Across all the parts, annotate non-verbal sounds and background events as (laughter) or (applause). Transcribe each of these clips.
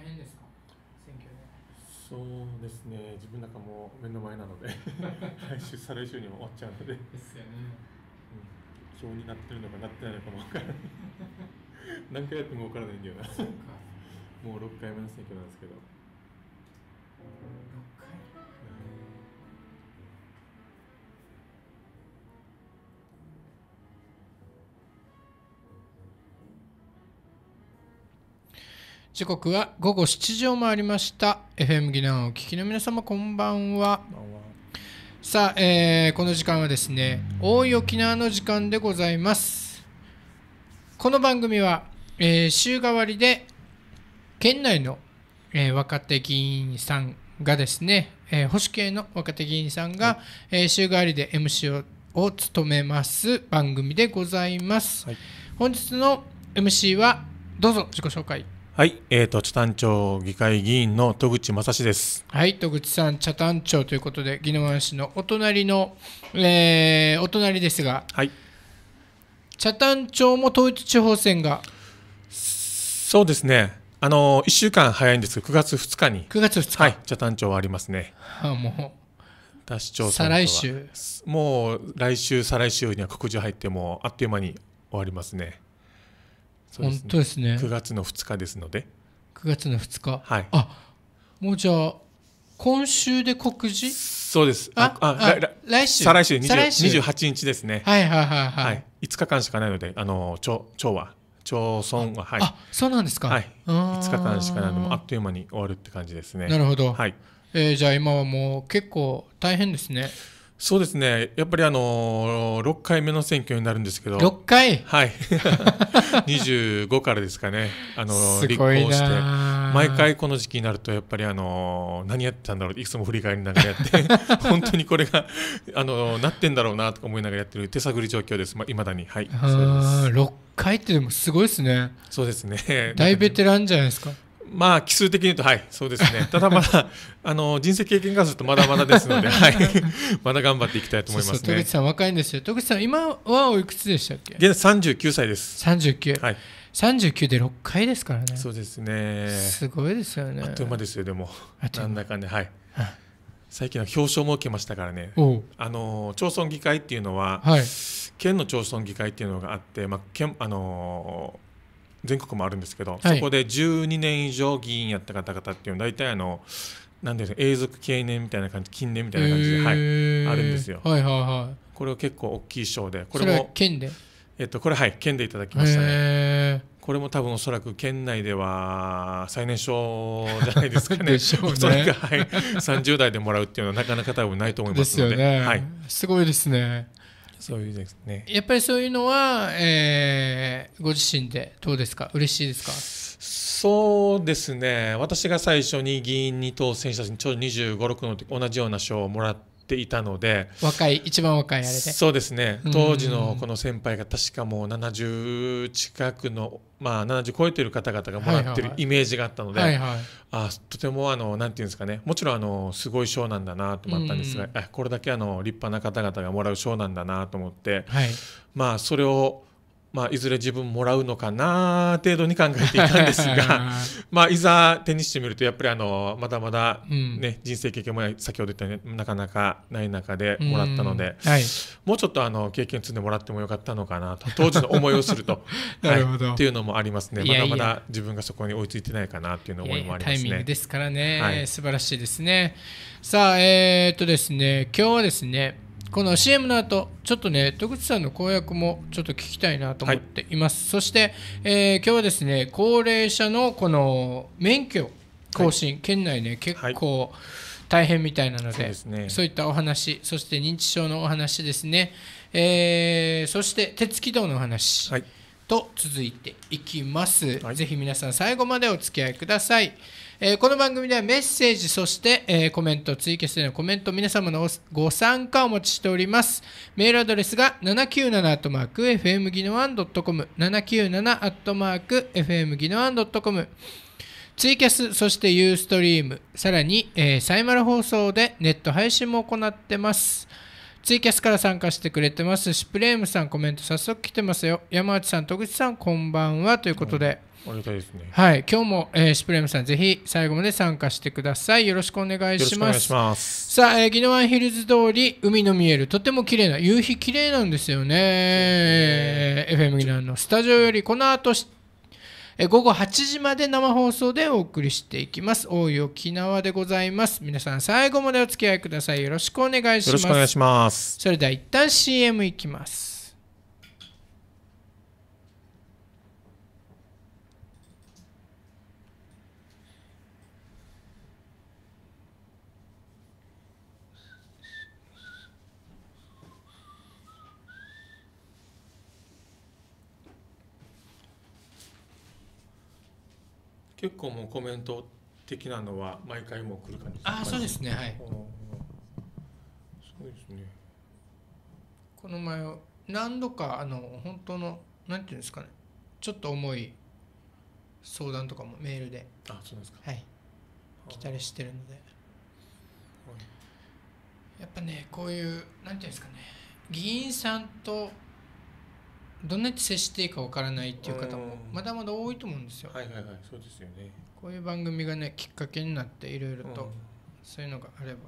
大変ですか選挙でそうですね自分なんかもう目の前なので (laughs) (laughs) 来週再来週にも終わっちゃうのでですよね、うん、になってるのかなってないのかも分からない (laughs) 何回やっても分からないんだよなそうかもう6回目の選挙なんですけど時刻は午後7時を回りました FM ギナンをお聞きの皆様こんばんはさあ、えー、この時間はですね大い沖縄の時間でございますこの番組は、えー、週替わりで県内の、えー、若手議員さんがですね、え保守系の若手議員さんが、はい、え週替わりで MC をを務めます番組でございます、はい、本日の MC はどうぞ自己紹介はい、えっ、ー、と、北谷町議会議員の戸口正史です。はい、戸口さん、北谷町ということで、宜野湾市のお隣の、えー、お隣ですが。はい。谷町も統一地方選が。そうですね。あの一週間早いんですが、9月2日に。北月日。はい、谷町はありますね。あ、もう。田市再来週。もう来週、再来週には告示入っても、あっという間に終わりますね。本当ですね9月の2日ですので9月の2日はいあもうじゃあ今週で告示そうですああ来週再来週再来週28日ですねはいはいはいはい、はい、5日間しかないのであの町町は町村ははいあそうなんですかはい5日間しかないのであっという間に終わるって感じですねなるほどはい、えー、じゃあ今はもう結構大変ですねそうですね、やっぱりあのー、6回目の選挙になるんですけど、六回はい、25 (laughs) からですかね、あのー、立候補して、毎回この時期になると、やっぱりあのー、何やってたんだろうって、いつも振り返りながらやって、(laughs) 本当にこれがあのなってんだろうなとか思いながらやってる手探り状況です、まあ、未だに。はい、六6回ってでもすごいですね。そうですね大ベテランじゃないですか。まあ奇数的に言うと、はい、そうですね、(laughs) ただまだあの人生経験からするとまだまだですので、(laughs) はい、(laughs) まだ頑張っていきたいと思います、ね、そ口さん、若いんですよ、戸口さん、今はおいくつでしたっけ現在39歳です。39、はい39で6回ですからね。そうですね。すごいですよね。あっという間ですよ、でも。なんだかね、はい。最近は表彰も受けましたからね、あの町村議会っていうのは、はい、県の町村議会っていうのがあって、まあ県あのー全国もあるんですけど、はい、そこで12年以上議員やった方々っていうのは大体あのなんで永続経年みたいな感じ近年みたいな感じで、はい、あるんですよ、はいはいはい、これは結構大きい賞でこれも県で、えっと、これはい県でいただきましたねこれも多分おそらく県内では最年少じゃないですかね (laughs) ねおそらく、はい、30代でもらうっていうのはなかなか多分ないと思いますのでですよね、はい、すごいですねそういうですねやっぱりそういうのは、えー、ご自身でどうですか嬉しいですかそうですね私が最初に議員に当選した時にちょうど2 5 6の時同じような賞をもらってていたので若い一番若いあれでそうですね当時のこの先輩が確かもう70近くのまあ70超えてる方々がもらってるイメージがあったので、あとてもあのなんていうんですかねもちろんあのすごい賞なんだなと思ったんですが、これだけあの立派な方々がもらう賞なんだなと思って、はい、まあそれをまあ、いずれ自分もらうのかな程度に考えていたんですが (laughs) まあいざ手にしてみるとやっぱりあのまだまだね、うん、人生経験も先ほど言ったようになかなかない中でもらったので、はい、もうちょっとあの経験積んでもらってもよかったのかなと当時の思いをすると (laughs) なるほど、はい、っていうのもありますねまだまだ自分がそこに追いついてないかなっていう思いもありますね。いやいやタイミングですからね、はい、素晴らしいですね。さあえー、っとですね今日はですねこの CM の後ちょっとね戸口さんの公約もちょっと聞きたいなと思っています、はい、そして、えー、今日はですね高齢者のこの免許更新、はい、県内ね結構大変みたいなのでそう、いったお話そして認知症のお話ですね、えー、そして鉄軌道のお話と続いていきます、はい、ぜひ皆さん最後までお付き合いください。えー、この番組ではメッセージそして、えー、コメントツイキャスでのコメント皆様のご参加をお持ちしておりますメールアドレスが 797-fm ギノワン .com 797-fm ギノワン .com ツイキャス、そしてユーストリーム、さらに、えー、サイマル放送でネット配信も行ってます。ツイキャスから参加してくれてます。シュプレームさん、コメント早速来てますよ。山内さん、戸口さん、こんばんは。ということで。ありがたいですね。はい、今日も、えー、シプレームさんぜひ最後まで参加してください。よろしくお願いします。ますさあ、えー、ギノワンヒルズ通り海の見えるとても綺麗な夕日綺麗なんですよね。えー、FM ギノワンのスタジオよりこの後えー、午後8時まで生放送でお送りしていきます。大井沖縄でございます。皆さん最後までお付き合いください。よろしくお願いします。よろしくお願いします。それでは一旦 CM いきます。結構もうコメント的なのは毎回も来る感じあそうですねはいそうですねこの前何度かあの本当のなんていうんですかねちょっと重い相談とかもメールであそうですかはい来たりしてるので、はい、やっぱねこういうなんていうんですかね議員さんとどんなに接していいかわからないっていう方もまだまだ多いと思うんですよ。はいはいはい、そうですよね。こういう番組がねきっかけになっていろいろと、うん、そういうのがあれば。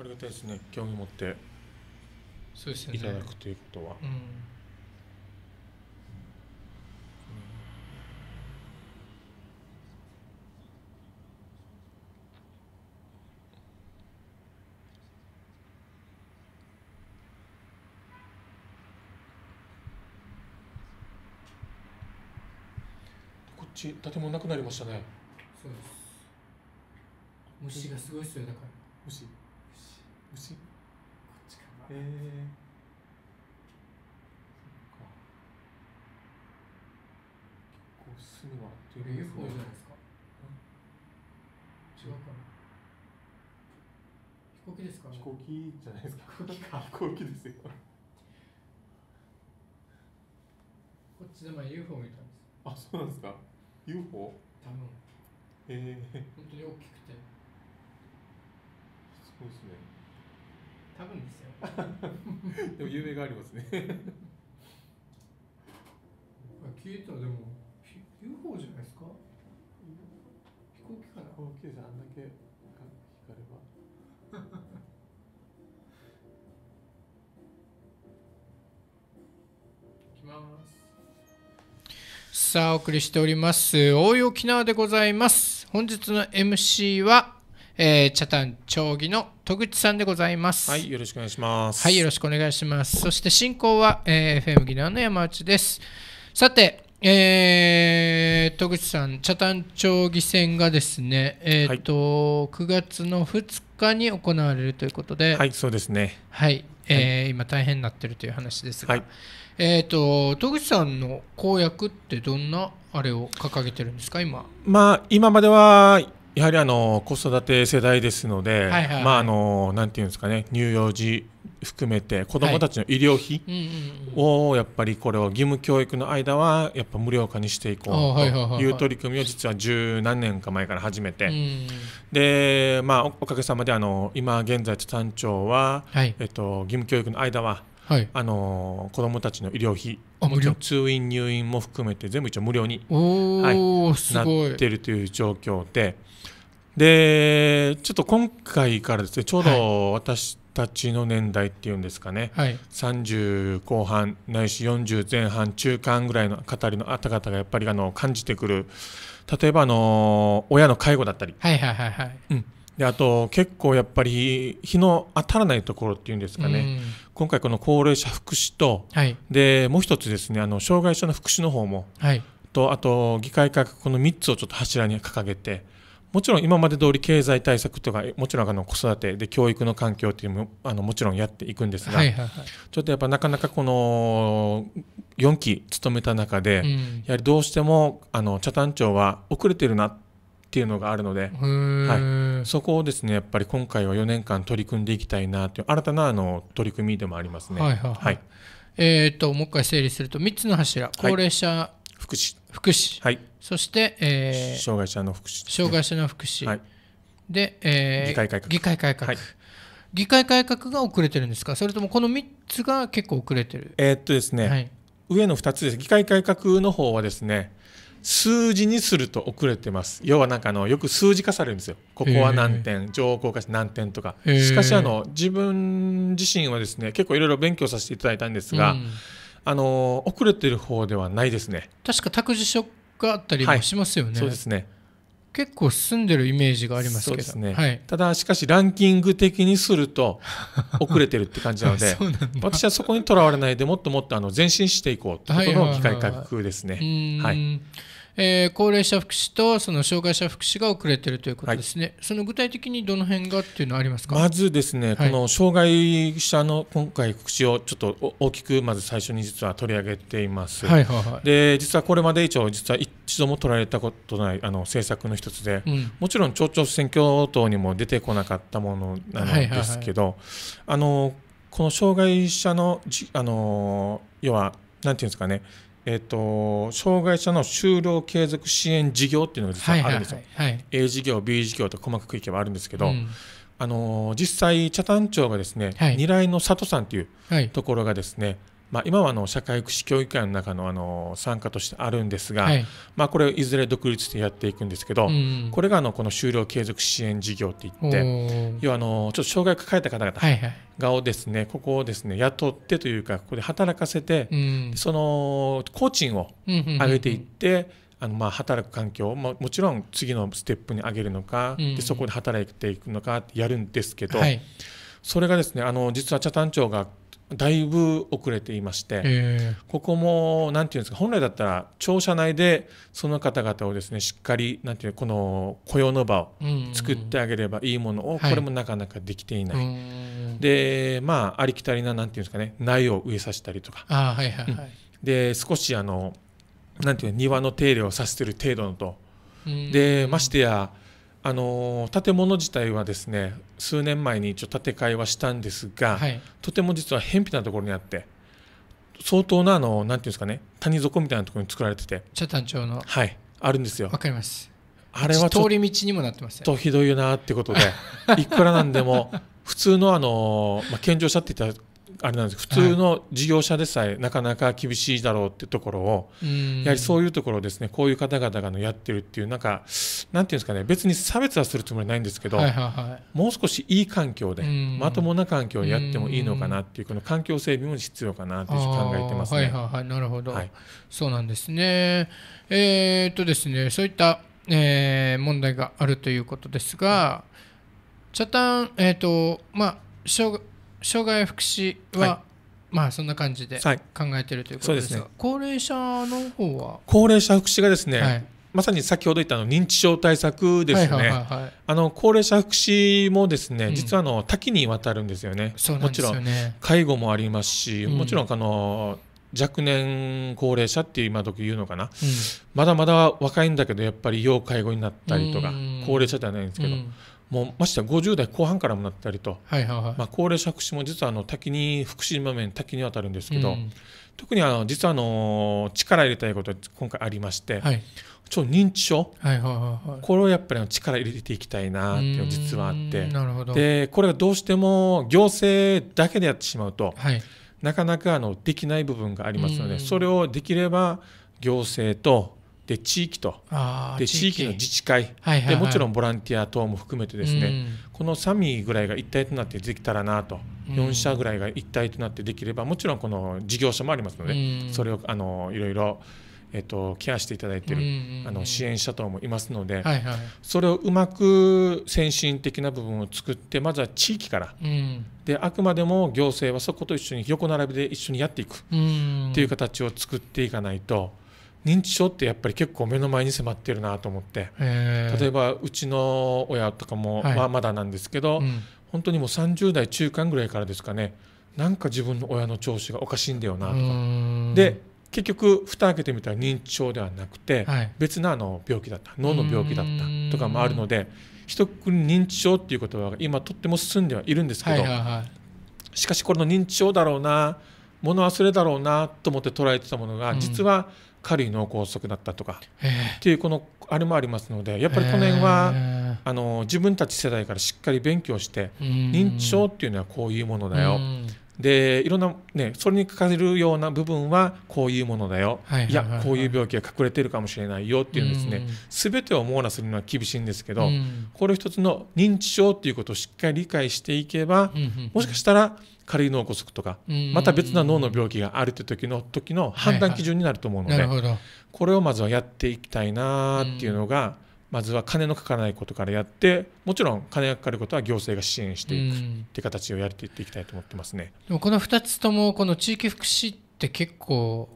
ありがたいですね。興味持ってそうですね。いただくということは。うんち建物なくなりましたねそうです虫がすごいっすよだから虫虫こっちかなええーすぐはというないですか。違うかな。飛行機ですか、飛行機じゃないですか。飛行機か。飛行機ですよ。こっちで前 UFO 見たんです。あ、そうなんですか。UFO? 多分ええー、本当に大きくてすごいですね多分ですよ (laughs) でも有名がありますね (laughs) 消えたでも UFO じゃないですか飛行機かな飛行機ゃあんだけさあお送りしております大井沖縄でございます本日の MC は、えー、茶谷町議の戸口さんでございますはいよろしくお願いしますはいよろしくお願いしますそして進行は、えー、FM ギナの山内ですさてえー、戸口さん、北谷町議選がですね、えーとはい、9月の2日に行われるということで、はい、そうですね、はい、えー、今大変になってるという話ですが、はい、えと、と戸口さんの公約ってどんなあれを掲げてるんですか今、まあ、今まではやはりあの子育て世代ですので、まああのなんていうんですかね、乳幼児含めて子どもたちの医療費をやっぱりこれを義務教育の間はやっぱ無料化にしていこうという取り組みを実は十何年か前から始めてでまあおかげさまであの今現在津丹町はえっと義務教育の間はあの子どもたちの医療費通院入院も含めて全部一応無料に、はい、なっているという状況ででちょっと今回からですねちょうど私たちの年代っていうんですかね、はい、30後半ないし40前半中間ぐらいの語りの方々がやっぱりあの感じてくる例えばあの親の介護だったり、はいはいはいはいうん、であと結構やっぱり日の当たらないところっていうんですかね、今回この高齢者福祉と、はい、でもう一つですねあの障害者の福祉の方も、はい、とあと議会改革この3つをちょっと柱に掲げて。もちろん今まで通り経済対策とかもちろんあの子育てで教育の環境っていうのもあのもちろんやっていくんですが、はいはいはい、ちょっとやっぱなかなかこの4期勤めた中で、うん、やはりどうしてもあの茶谷町は遅れてるなっていうのがあるので、はい、そこをですねやっぱり今回は4年間取り組んでいきたいなという新たなあの取り組みでもありますね。はい、はいはい、えーと、ともう一回整理すると3つの柱高齢者、はい、福祉福祉、はい、そして、えー、障害者の福祉、ね、障害者の福祉、はい、で、えー、議会改革議会改革、はい、議会改革が遅れてるんですかそれともこの3つが結構遅れてるえー、っとですね、はい、上の2つです議会改革の方はですね数字にすると遅れてます要はなんかあのよく数字化されるんですよここは何点、えー、情報化して何点とか、えー、しかしあの自分自身はですね結構いろいろ勉強させていただいたんですが、うんあの遅れてる方ではないですね確か託児所があったりもしますよね、はい、そうですね結構進んでるイメージがありますけど、ねはい、ただしかしランキング的にすると (laughs) 遅れてるって感じなので私はそこにとらわれないでもっともっとあの前進していこうということの機械改革ですね。はいえー、高齢者福祉とその障害者福祉が遅れているということですね、はい、その具体的にどの辺がっていうのはありますかまずですね、はい、この障害者の今回、福祉をちょっと大きくまず最初に実は取り上げています。はいはいはい、で実はこれまで以上実は一度も取られたことないあの政策の一つで、うん、もちろん町長選挙等にも出てこなかったものなんですけど、はいはいはい、あのこの障害者のあの要はなんていうんですかねえーと、障害者の就労継続支援事業っていうのが実はあるんですよ。はいはいはい、A 事業 B 事業と細かくいけばあるんですけど、うん、あの実際北谷町がですね、はい、二来の里さんというところがですね、まあ、今はの社会福祉協議会の中のあの参加としてあるんですが、はい、まあ、これいずれ独立でやっていくんですけど、うん、これがあのこの就労継続支援事業っていって要はあのちょっと障害を抱えた方々がをですね、はいはい、ここをですね雇ってというかここで働かせて、うん、その工賃を上げていって。あのまあ働く環境ももちろん次のステップに上げるのか、うん、でそこで働いていくのかやるんですけど、はい、それがですねあの実は北谷町がだいぶ遅れていまして、えー、ここも何て言うんですか本来だったら庁舎内でその方々をですねしっかり何て言うこの雇用の場を作ってあげればいいものを、これもなかなかできていない、はい、でまあありきたりな何て言うんですかね苗を植えさせたりとか、はいはいうん、で少しあのなんていう庭の手入れをさせてる程度のとでましてやあの建物自体はですね数年前に一応建て替えはしたんですが、はい、とても実は偏僻なところにあって相当なあのなんていうんですかね谷底みたいなところに作られてて北谷町のはいあるんですよわかりますあれは通り道にもなってます、ね、とひどいよなってことで (laughs) いくらなんでも普通のあの、まあ、健常者って言ったらあれなんです普通の事業者でさえなかなか厳しいだろうってところを、はい、やはりそういうところですねこういう方々がのやってるっていうなんかなんていうんですかね別に差別はするつもりないんですけど、はいはいはい、もう少しいい環境でまともな環境でやってもいいのかなっていうこの環境整備も必要かなって考えてますね。はいはいはい、なるほど、はい、そうなんですね。えー、っとですねそういった、えー、問題があるということですが、はい、チャタンえー、っとまあ小学障害福祉は、はい、まあそんな感じで考えているということですが、はいね、高齢者の方は高齢者福祉がですね、はい、まさに先ほど言ったの認知症対策ですね、あの高齢者福祉もですね、実はあの多岐にわたるんですよね、ねもちろん介護もありますし、うん、もちろんあの若年高齢者っていう今時言うのかな、うん、まだまだ若いんだけどやっぱり要介護になったりとか、高齢者ではないんですけど、もうましては50代後半からもなったりと、はいはいはいまあ、高齢者福祉も実はあの滝に福祉場面滝に当たるんですけど、うん、特にあの実はあの力入れたいこと今回ありまして、はい、ちょ認知症、はいはいはいはい、これをやっぱり力入れていきたいなっていう実はあってなるほどでこれがどうしても行政だけでやってしまうと、はい、なかなかあのできない部分がありますのでそれをできれば行政とで地域とで地域の自治会、でもちろんボランティア等も含めてですね、この3位ぐらいが一体となってできたらなと、4社ぐらいが一体となってできればもちろんこの事業所もありますので、それをあのいろいろ。えっと、ケアしていただいている、うんうん、あの支援者等もいますので、はいはい、それをうまく先進的な部分を作ってまずは地域から、うん、であくまでも行政はそこと一緒に横並びで一緒にやっていくっていう形を作っていかないと。認知症ってやっぱり結構目の前に迫ってるなと思って、えー、例えばうちの親とかも、はい、まあ、まだなんですけど、うん、本当にもう30代中間ぐらいからですかねなんか自分の親の調子がおかしいんだよなとかで結局蓋開けてみたら認知症ではなくて、はい、別のあの病気だった脳の病気だったとかもあるので一括り認知症っていう言葉が今とっても進んではいるんですけど、しかしこれの認知症だろうな物忘れだろうなと思って捉えてたものが、うん、実は軽り脳梗塞だったとかっていうこのあれもありますのでやっぱりこの辺はあの自分たち世代からしっかり勉強して認知症っていうのはこういうものだよ。でいろんな、ね、それにかれるような部分はこういうものだよ、いやこういう病気が隠れてるかもしれないよっていうですね、全てを網羅するのは厳しいんですけど、これ一つの認知症っていうことをしっかり理解していけば、もしかしたら軽い脳梗塞とかまた別な脳の病気があるという時の時の判断基準になると思うので、これをまずはやっていきたいなっていうのがまずは金のかからないことからやってもちろん金がかかることは行政が支援していくっていう形をやっていきたいと思ってますね。でもこの2つともこの地域福祉って結構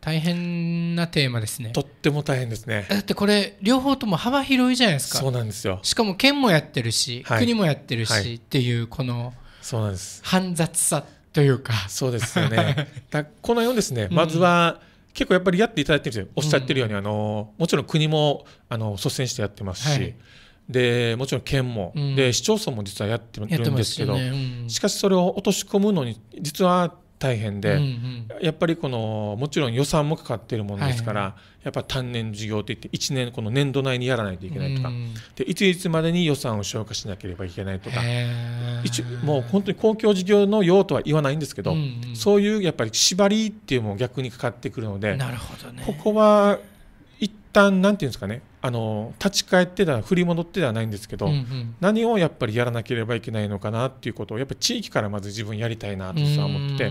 大変なテーマですねとっても大変ですねだってこれ両方とも幅広いじゃないですかそうなんですよしかも県もやってるし、はい、国もやってるし、はい、っていうこのそうなんです煩雑さというかそうですよね (laughs) だこのようですねまずは、結構やっぱりやっていただいてるんですよおっしゃってるように、あのもちろん国もあの率先してやってますし、はいでもちろん県も、うん、で市町村も実はやってるんですけど、ねうん、しかしそれを落とし込むのに実は大変で、うんうん、やっぱりこのもちろん予算もかかっているものですから、はいやっぱ単年事業といって1年この年度内にやらないといけないとか、うん、でいついつまでに予算を消化しなければいけないとか一もう本当に公共事業の用とは言わないんですけど、うんうん、そういうやっぱり縛りっていうも逆にかかってくるのでなるほど、ね、ここは一旦なんていうんですかねあの立ち返ってた振り戻ってではないんですけど、うんうん、何をやっぱりやらなければいけないのかなっていうことをやっぱ地域からまず自分やりたいなとは思ってて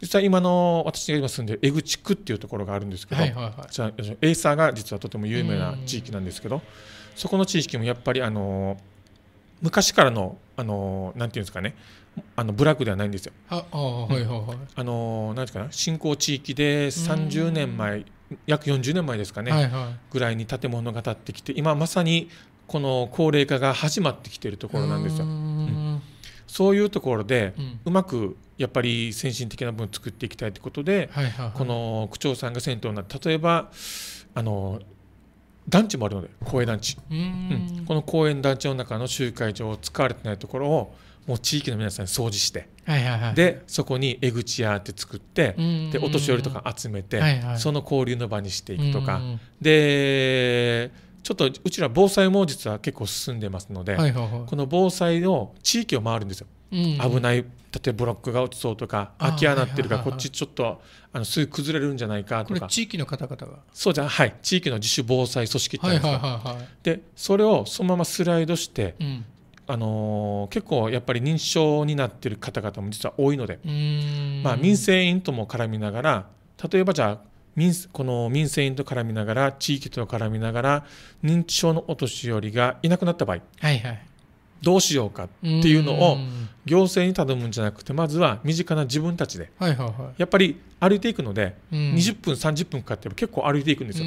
実は今の私が今住んでる江口区っていうところがあるんですけど、はいはいはい、じゃエイサーが実はとても有名な地域なんですけどそこの地域もやっぱりあの昔からのあのなんていうんですかねあの部落ではないんですよ。あはいはいはい。あのなんですか新興地域で30年前約40年前ですかね、はいはい、ぐらいに建物が建ってきて今まさにこの高齢化が始まってきてるところなんですよ。うん、そういうところで、うん、うまくやっぱり先進的な分作っていきたいってことで、はいはいはい、この区長さんが銭湯になって例えばあの団地もあるので公営団地、うん、この公園団地の中の集会場を使われてないところをもう地域の皆さんに掃除して、はいはいはい、でそこに江口屋って作って、でお年寄りとか集めて、はいはい、その交流の場にしていくとか、でちょっとうちら防災も実は結構進んでますので、はいはいはい、この防災の地域を回るんですよ。危ない例えばブロックが落ちそうとか空き家になってるから、いこっちちょっとあのすぐ崩れるんじゃないかとか地域の方々がそうじゃはい地域の自主防災組織ってあるんですよ、はいはいはいはい、でそれをそのままスライドして、うん、あのー、結構やっぱり認知症になってる方々も実は多いので、まあ、民生委員とも絡みながら例えばじゃあ民この民生委員と絡みながら地域と絡みながら認知症のお年寄りがいなくなった場合、はいはい、どうしようかっていうのを行政に頼むんじゃなくてまずは身近な自分たちで、やっぱり歩いていくので20分30分かかって結構歩いていくんです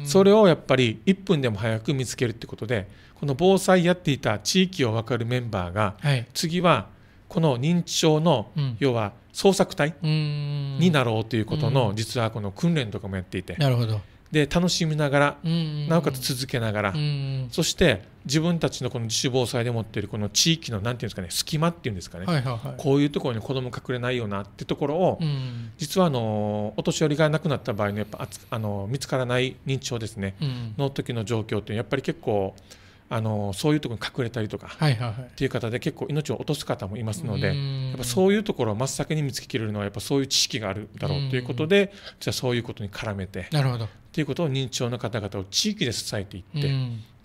よそれをやっぱり1分でも早く見つけるってことでこの防災やっていた地域を分かるメンバーが、次はこの認知症の、要は捜索隊になろうということの実はこの訓練とかもやっていてなるほどで楽しみながら、うんうんうん、なおかつ続けながら、うんうん、そして自分たちのこの自主防災で持っているこの地域のなんていうんですかね隙間っていうんですかね、はいはいはい、こういうところに子供隠れないよなってところを、うん、実はあのお年寄りが亡くなった場合のやっぱあの見つからない認知症ですね、うん、の時の状況ってやっぱり結構。あのそういうところに隠れたりとか、っていう方で結構命を落とす方もいますのでやっぱそういうところを真っ先に見つけきれるのはやっぱそういう知識があるだろうということでじゃあそういうことに絡めてなるほどっていうことを認知症の方々を地域で支えていって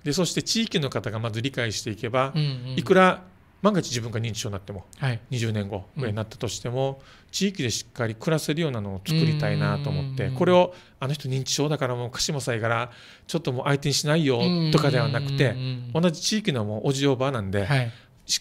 でそして地域の方がまず理解していけばいくら万が一自分が認知症になっても、はい、20年後ぐらいになったとしても、地域でしっかり暮らせるようなのを作りたいなと思ってこれをあの人認知症だからもう貸もさえからちょっともう相手にしないよとかではなくて同じ地域のもうおじおばあなんで、はい、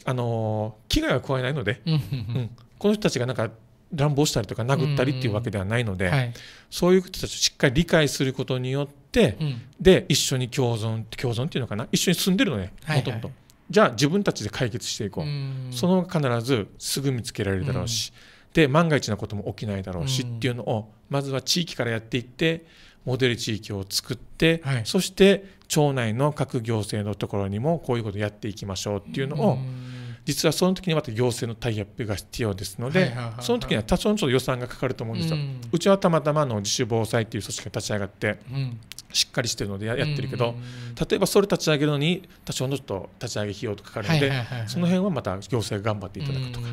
あの危害は加えないので、うん、この人たちがなんか乱暴したりとか殴ったりっていうわけではないので、はい、そういう人たちをしっかり理解することによって、うん、で一緒に共存共存っていうのかな一緒に住んでるのねもともと。じゃあ自分たちで解決していこう、そのが必ずすぐ見つけられるだろうし、で万が一のことも起きないだろうしっていうのをまずは地域からやっていってモデル地域を作って、はい、そして町内の各行政のところにもこういうことをやっていきましょうっていうのを実はその時にまた行政のタイアップが必要ですので、その時には多少のちょっと予算がかかると思うんですよ。うちはたまたまの自主防災っていう組織が立ち上がって、しっかりしてるのでやってるけど、例えばそれ立ち上げるのに多少のちょっと立ち上げ費用とかかかるので、その辺はまた行政が頑張っていただくとか、っ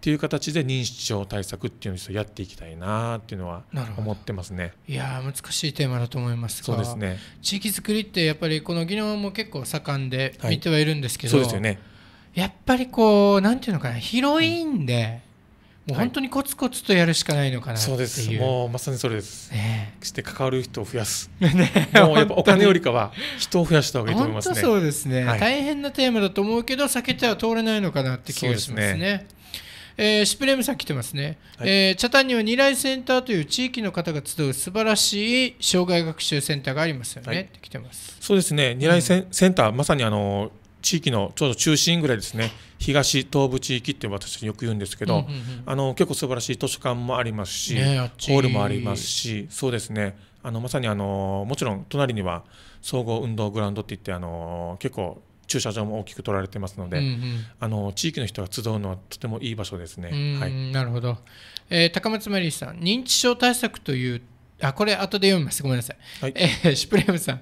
ていう形で認知症対策っていうのをやっていきたいなっていうのは思ってますね。いや難しいテーマだと思いますそうですね。地域づくりってやっぱりこの技能も結構盛んで見てはいるんですけど、はい、そうですよね。やっぱりこうなんていうのかな広いんで。うんもう本当にコツコツとやるしかないのかなっていう、はい、そうですもうまさにそれです、ね、して関わる人を増やす、(laughs) ね、もうやっぱお金よりかは人を増やした方がいいと思いますねそうですね、はい、大変なテーマだと思うけど避けては通れないのかなって気がしますねえー、シプレームさん来てますね、はい、えー、チャタンには二来センターという地域の方が集う素晴らしい障害学習センターがありますよね、はい、って来てますそうですね二来センうん、センターまさにあの地域のちょうど中心ぐらいですね東東部地域って私よく言うんですけど、うんうんうん、あの結構素晴らしい図書館もありますし、ね、ホールもありますしそうですねあのまさにあのもちろん隣には総合運動グラウンドっていってあの結構駐車場も大きく取られてますので、うんうん、あの地域の人が集うのはとてもいい場所ですね。はい、なるほど、えー、高松マリーさん認知症対策というあこれ後で読みますごめんなさい、はい、えー、シュプレムさん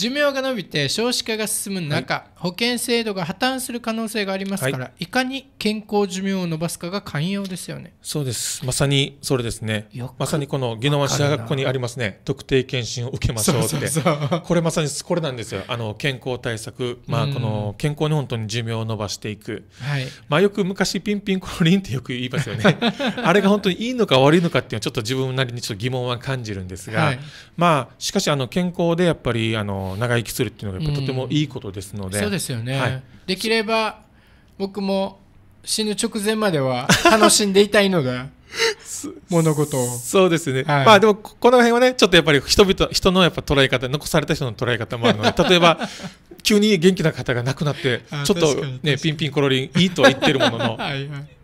寿命が延びて少子化が進む中、はい、保険制度が破綻する可能性がありますから、はい、いかに健康寿命を延ばすかが寛容ですよねそうですまさにそれですねまさにこの宜野湾市がここにありますね特定健診を受けましょうってこれまさにこれなんですよあの健康対策、まあ、この健康に本当に寿命を延ばしていく、はいまあ、よく昔ピンピンコリンってよく言いますよね (laughs) あれが本当にいいのか悪いのかっていうのはちょっと自分なりにちょっと疑問は感じるんですが、はい、まあしかしあの健康でやっぱりあの長生きするっていうのがとてもいいことですので、うん、そうですよね、はい、できれば僕も死ぬ直前までは楽しんでいたいのが (laughs) 物事をそうですね、はい、まあでもこの辺はねちょっとやっぱり人々人のやっぱ捉え方残された人の捉え方もあるので (laughs) 例えば急に元気な方が亡くなってちょっと、ね、ピンピンコロリンいいとは言ってるものの (laughs)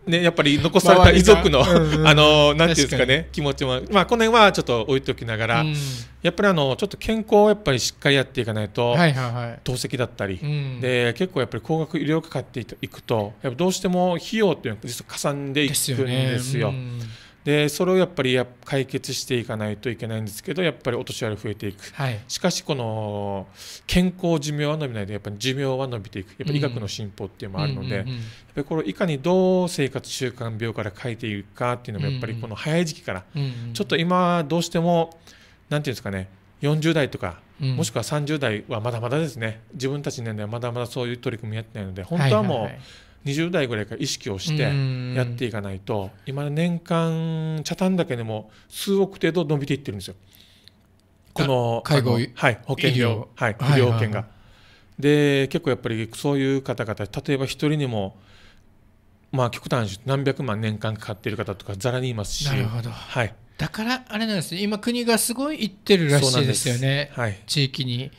ね、やっぱり残された遺族の、うんうん、(laughs) あのなんていうんですかね気持ちも、まあ、この辺はちょっと置いておきながら、うん、やっぱりあのちょっと健康をやっぱりしっかりやっていかないと、はいはいはい、透析だったり、うん、で結構やっぱり高額医療かかっていくとやっぱどうしても費用っていうのは実はかさんでいくんですよ。ですよねでそれをやっぱり解決していかないといけないんですけどやっぱりお年寄り増えていく、はい、しかしこの健康寿命は伸びないでやっぱり寿命は伸びていくやっぱり医学の進歩っていうのもあるので、やっぱりこれをいかにどう生活習慣病から変えていくかっていうのもやっぱりこの早い時期から、ちょっと今どうしても何て言うんですかね40代とか、うん、もしくは30代はまだまだですね自分たちの年代はまだまだそういう取り組みやってないので本当はもう20代ぐらいから意識をしてやっていかないと今年間茶炭だけでも数億程度伸びていってるんですよこの介護はい保険料はい、医療保険が、で結構やっぱりそういう方々例えば1人にもまあ極端何百万年間かかっている方とかざらにいますしなるほど、はい、だからあれなんですね今国がすごい行ってるらしいですよねはい、地域に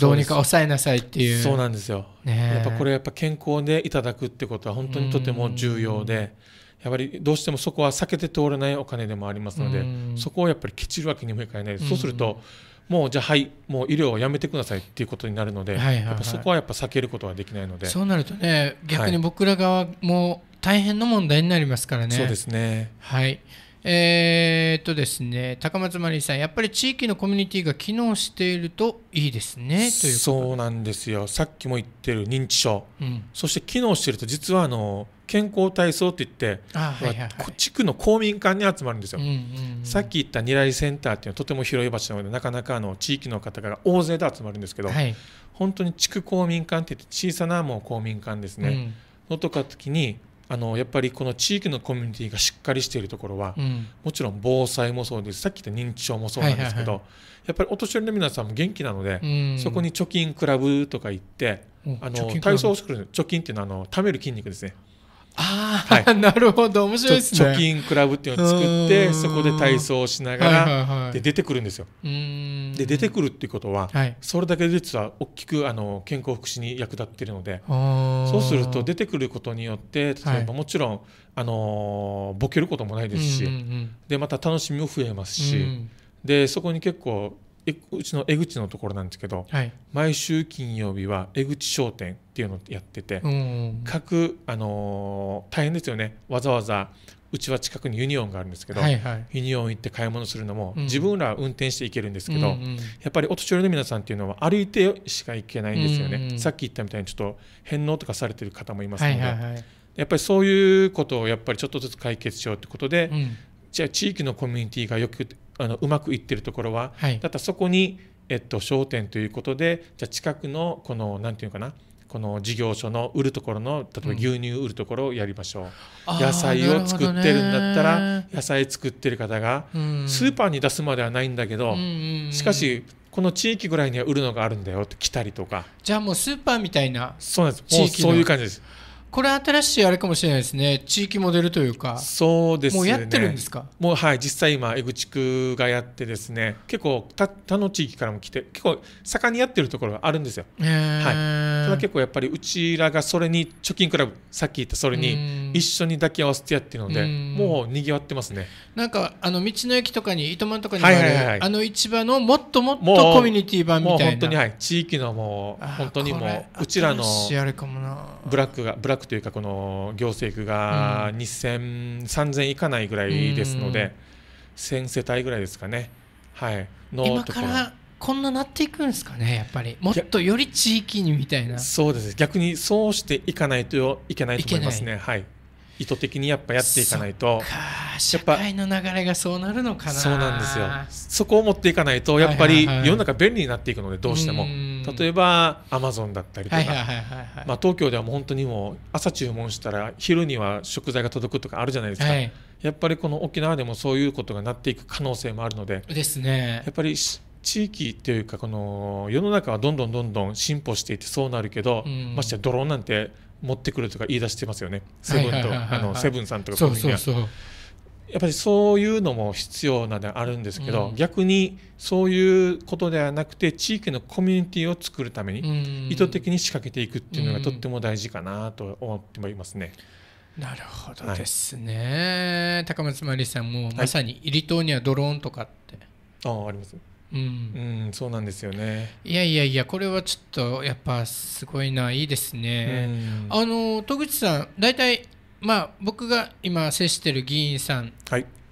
どうにか抑えなさいっていうそうなんですよ、ね、やっぱこれやっぱ健康でいただくってことは本当にとても重要でやっぱりどうしてもそこは避けて通れないお金でもありますのでそこをやっぱりきちるわけにもいかない、そうするともうじゃあはいもう医療をやめてくださいっていうことになるので、はいはいはい、やっぱそこはやっぱ避けることはできないのでそうなるとね逆に僕ら側も大変な問題になりますからね、はい、そうですねはいえー、っとですね、高松真理さん、やっぱり地域のコミュニティが機能しているといいですねというそうなんですよ、さっきも言ってる認知症、うん、そして機能していると、実はあの健康体操っていって、はいはいはい、地区の公民館に集まるんですよ、うんうんうん、さっき言った二来センターっていうのはとても広い場所なので、なかなかあの地域の方が大勢で集まるんですけど、はい、本当に地区公民館っていって、小さなもう公民館ですね。のとか時にあのやっぱりこの地域のコミュニティがしっかりしているところは、うん、もちろん防災もそうですさっき言った認知症もそうなんですけど、はいはいはい、やっぱりお年寄りの皆さんも元気なので、うん、そこに貯金クラブとか行って、あの体操をする貯金っていうのはあの貯める筋肉ですねああ、はい、なるほど面白いですね貯金クラブっていうのを作ってそこで体操をしながら、はいはい、で出てくるんですよで出てくるっていうことは、はい、それだけで実は大きくあの健康福祉に役立ってるのでそうすると出てくることによって例えばもちろん、あのボケることもないですし、うんうんうん、でまた楽しみも増えますし、うん、でそこに結構うちの江口のところなんですけど、はい、毎週金曜日は江口商店っていうのをやってて、各、あのー、大変ですよねわざわざうちは近くにユニオンがあるんですけど、はいはい、ユニオン行って買い物するのも、自分らは運転していけるんですけど、うんやっぱりお年寄りの皆さんっていうのは歩いてしか行けないんですよね、さっき言ったみたいにちょっと返納とかされてる方もいますので、はいはいはい、やっぱりそういうことをやっぱりちょっとずつ解決しようってことで、うん、じゃあ地域のコミュニティがよくあのうまくいってるところは、はい、だったらそこに、えっと、商店ということでじゃあ近くのこの何て言うのかなこの事業所の売るところの例えば牛乳売るところをやりましょう、うん、野菜を作ってるんだったら、野菜作ってる方が、スーパーに出すまではないんだけど、うんしかしこの地域ぐらいには売るのがあるんだよって来たりとかじゃあもうスーパーみたいなそうなんですもうそういう感じですこれ新しいあれかもしれないですね地域モデルというかそうです、ね、もうやってるんですかもうはい実際今江口区がやってですね結構他他の地域からも来て結構盛んにやってるところがあるんですよ、はい、ただ結構やっぱりうちらがそれに貯金クラブさっき言ったそれに一緒に抱き合わせてやってるのでもうにぎわってますねなんかあの道の駅とかに糸満とかにある、はいはいはい、あの市場のもっともっとコミュニティ版みたいなもう本当にはい地域のもう本当にもううちらのブラックがブラックというかこの行政区が2000、3000いかないぐらいですので、1000世帯ぐらいですかね、はい、のところ。こんななっていくんですかねやっぱりもっとより地域にみたいなそうです逆にそうしていかないといけないと思いますねはい意図的にやっぱやっていかないと社会の流れがそうなるのかなそうなんですよそこを持っていかないとやっぱり世の中便利になっていくのでどうしても。はいはいはい例えばアマゾンだったりとか東京ではもう本当にもう朝注文したら昼には食材が届くとかあるじゃないですか、はい、やっぱりこの沖縄でもそういうことがなっていく可能性もあるのでですねやっぱり地域というかこの世の中はどんどんどんどん進歩していてそうなるけど、うん、ましてドローンなんて持ってくるとか言い出してますよねセブンとセブンさんとかそうそうそうやっぱりそういうのも必要なのであるんですけど、うん、逆にそういうことではなくて地域のコミュニティを作るために意図的に仕掛けていくっていうのがとっても大事かなと思っていますね。なるほどですね、はい、高松真理さんもまさに入島にはドローンとかって、はい、あありますうん、うん、そうなんですよねいやいやいやこれはちょっとやっぱすごいないいですね、うん、あの戸口さん大体まあ、僕が今接してる議員さん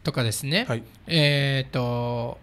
とかですね、はい、えっ、ー、と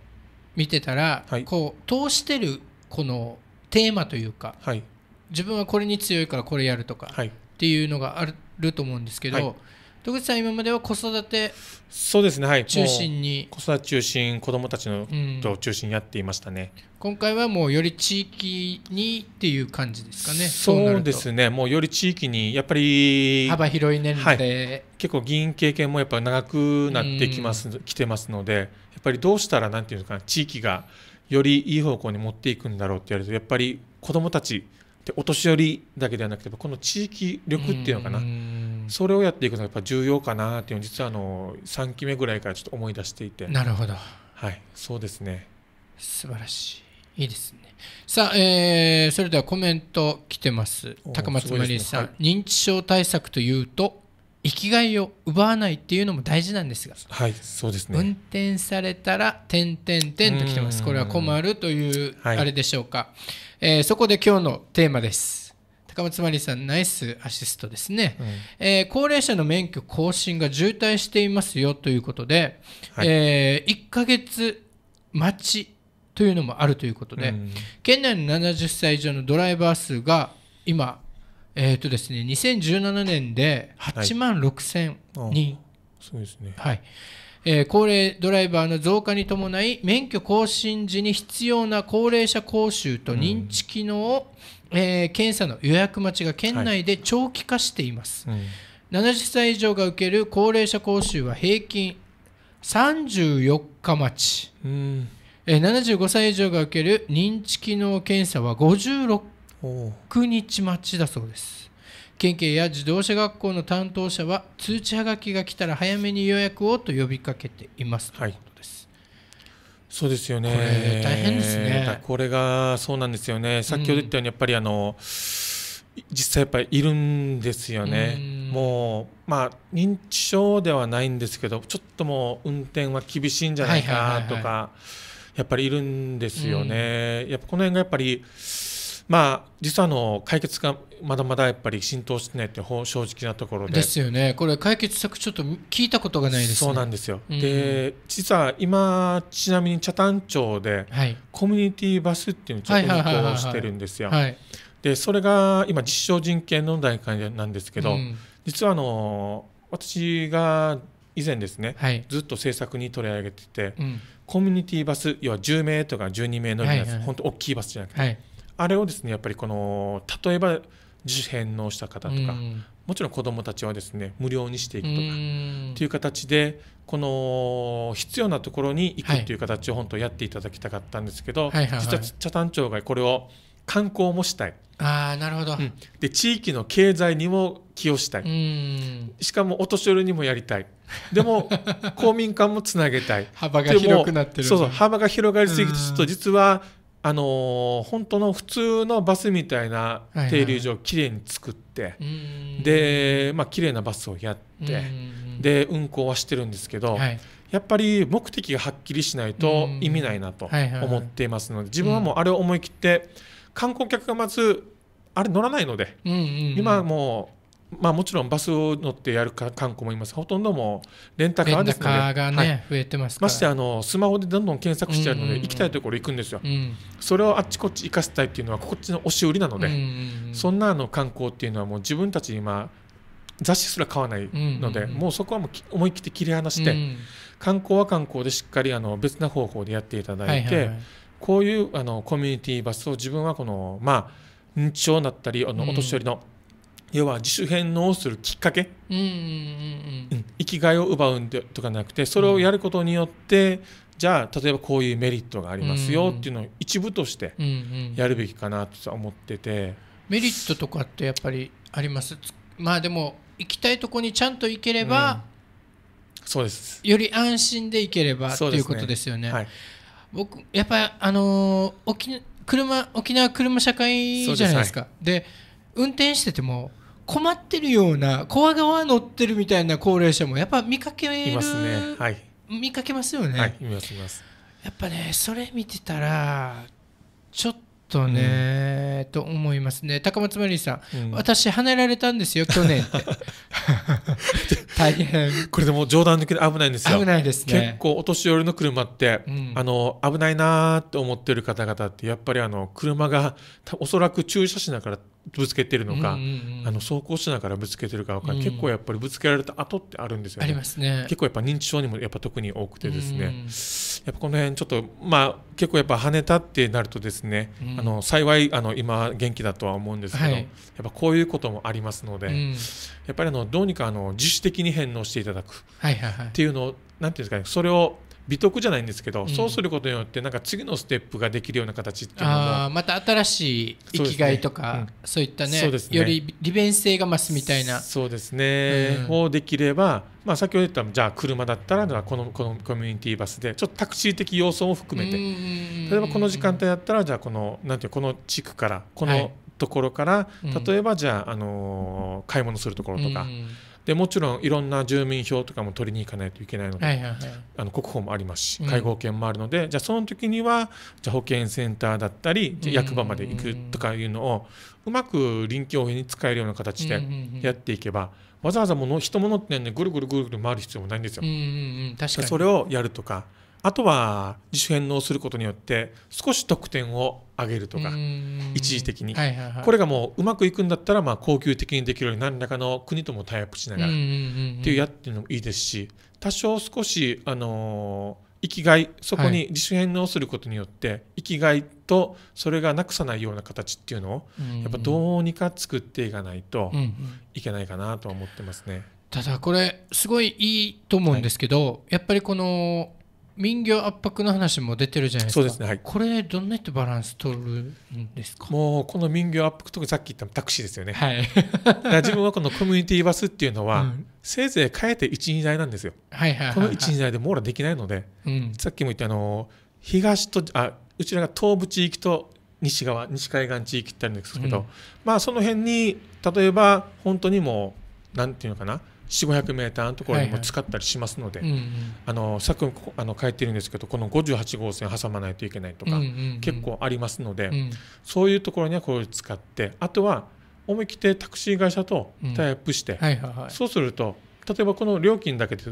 見てたら、はい、こう通してるこのテーマというか、はい、自分はこれに強いからこれやるとかっていうのがあると思うんですけど、徳口さん今までは子育てそうですねはい中心に子育て中心子どもたちのと中心にやっていましたね、うん、今回はもうより地域にっていう感じですかねそうですねもうより地域にやっぱり幅広い年齢で、はい、結構議員経験もやっぱ長くなってきます、うん、来てますのでやっぱりどうしたらなんていうのかな地域がよりいい方向に持っていくんだろうってやるとやっぱり子どもたちでお年寄りだけではなくてこの地域力っていうのかなそれをやっていくのがやっぱ重要かなっていうの実はあの3期目ぐらいからちょっと思い出していてなるほどはいそうですね素晴らしいいいですねさあ、えー、それではコメント来てます高松真理さん、ねはい、認知症対策というと生きがいを奪わないっていうのも大事なんですが、はいそうですね、運転されたら「点て点」ときてますこれは困るというあれでしょうか、はい、えー、そこで今日のテーマです高松まりさんナイスアシストですね、うん、えー、高齢者の免許更新が渋滞していますよということで、はい、えー、1ヶ月待ちというのもあるということで、うん、県内の70歳以上のドライバー数が今えっ、ー、とですね、2017年で8万6千人、そうですね、はいえー、高齢ドライバーの増加に伴い免許更新時に必要な高齢者講習と認知機能を、うん、えー、検査の予約待ちが県内で長期化しています、はいうん、70歳以上が受ける高齢者講習は平均34日待ち、うんえー、75歳以上が受ける認知機能検査は56 9日待ちだそうです県警や自動車学校の担当者は通知はがきが来たら早めに予約をと呼びかけていますということです、はいそうですよね。大変ですね。これがそうなんですよね。先ほど言ったように、やっぱりあの、うん、実際やっぱりいるんですよね。うもうまあ認知症ではないんですけど、ちょっともう運転は厳しいんじゃないかとか、やっぱりいるんですよね。やっぱこの辺がやっぱり。まあ、実はあの解決がまだまだやっぱり浸透してないって正直なところでですよね、これ、解決策、ちょっと聞いたことがないです、ね、そうなんですよ、うん、で実は今、ちなみに北谷町で、はい、コミュニティバスっていうのをちょっと運行してるんですよ。でそれが今、実証人権の段階なんですけど、うん、実はあの私が以前ですね、はい、ずっと政策に取り上げてて、うん、コミュニティバス、要は10名とか12名乗りのやつ、はいはい、本当大きいバスじゃなくて。はいあれをですねやっぱりこの例えば自主返納した方とか、もちろん子どもたちはですね無料にしていくとかっていう形でこの必要なところに行くっていう形を本当やっていただきたかったんですけど、はい、実は茶谷町がこれを観光もしたいあなるほど、うん、で地域の経済にも寄与したいしかもお年寄りにもやりたいでも (laughs) 公民館もつなげたい幅が広くなってるそうそう幅が広がりすぎてちょっと実はあのー、本当の普通のバスみたいな停留所をきれいに作って、はいはい、で、まあれいなバスをやってで運行はしてるんですけど、はい、やっぱり目的がはっきりしないと意味ないなと思っていますので自分はもうあれを思い切って観光客がまずあれ乗らないので、うんうんうん、今もうまあ、もちろんバスを乗ってやるか観光もいますほとんどもレンタカーですねがね、はい、増えてますましてあのスマホでどんどん検索しちゃうので、行きたいところ行くんですよ、うん、それをあっちこっち行かせたいっていうのはこっちの押し売りなので、そんなあの観光っていうのはもう自分たち今雑誌すら買わないので、もうそこはもう思い切って切り離して、うん、観光は観光でしっかりあの別な方法でやっていただいて、こういうあのコミュニティバスを自分はこのまあ認知症になったりあのお年寄りの、うん要は自主返納をするきっかけ、うんうんうんうん、生きがいを奪うんでとかなくてそれをやることによって、うん、じゃあ例えばこういうメリットがありますよっていうのを一部としてやるべきかなと思ってて、うんうん、メリットとかってやっぱりありますまあでも行きたいとこにちゃんと行ければ、うん、そうですより安心で行ければっていうことですよね。ねはい、僕やっぱあのー、沖車沖縄車社会じゃないですか。で運転してても困ってるような怖が乗ってるみたいな高齢者もやっぱ見かけいますね、はい、見かけますよね、はい、いますいますやっぱねそれ見てたらちょっとね、うん、と思いますね高松マリーさん、うん、私はねられたんですよ去年 (laughs) 大変これでも冗談抜きで危ないんですよ危ないですね結構お年寄りの車って、うん、あの危ないなーって思ってる方々ってやっぱりあの車がおそらく駐車しながらぶつけてるのか、うんうんうん、あの走行しながらぶつけてるか分か、うん、結構やっぱりぶつけられた後ってあるんですよね。ありますね。結構やっぱ認知症にもやっぱ特に多くてですね、うん、やっぱこの辺ちょっとまあ結構やっぱ跳ねたってなるとですね、うん、あの幸いあの今元気だとは思うんですけど、はい、やっぱこういうこともありますので、やっぱりあのどうにかあの自主的に返納していただくっていうのを、はいはいはい、なんていうんですかねそれを美徳じゃないんですけど、うん、そうすることによってなんか次のステップができるような形っていうのもまた新しい生きがいとかそう、ねうん、そういったね、ね、より利便性が増すみたいなそうですね、うん、をできれば、まあ、先ほど言ったじゃあ車だったらこのこのコミュニティバスでちょっとタクシー的要素も含めて例えばこの時間帯だったらじゃあこのなんていうこの地区からこのところから、はい、例えばじゃあ、あのー、買い物するところとか。うんでもちろんいろんな住民票とかも取りに行かないといけないので、はいはいはい、あの国保もありますし介護保険もあるので、うん、じゃあその時にはじゃ保健センターだったり役場まで行くとかいうのをうまく臨機応変に使えるような形でやっていけば、わざわざ物人物ってねぐるぐるぐるぐる回る必要もないんですよ。うんうんうん、確かにそれをやるとかあとは自主返納することによって少し得点を上げるとか一時的に、はいはいはい、これがもううまくいくんだったらまあ恒久的にできるように何らかの国ともタイアップしながらっていうやってのもいいですし多少少しあの生きがいそこに自主返納することによって生きがいとそれがなくさないような形っていうのをやっぱどうにか作っていかないといけないかなとは思ってますね。ただこれすごいいいと思うんですけど、はい、やっぱりこの民業圧迫の話も出てるじゃないですかそうですね、はい、これどんな人バランス取るんですかもうこの民業圧迫特にさっき言ったタクシーですよね、はい、自分はこのコミュニティバスっていうのは、うん、せいぜい変えて12台なんですよ、はいはい、はい、この12台で網羅できないので、うん、さっきも言ったあの東とあうちらが東部地域と西側西海岸地域ってあるんですけど、うん、まあその辺に例えば本当にもうなんていうのかな 4500m のところにも使ったりしますので、あのさっきあの書いてるんですけどこの58号線挟まないといけないとか、結構ありますので、うん、そういうところにはこれを使ってあとは思い切ってタクシー会社とタイアップして、そうすると例えばこの料金だけで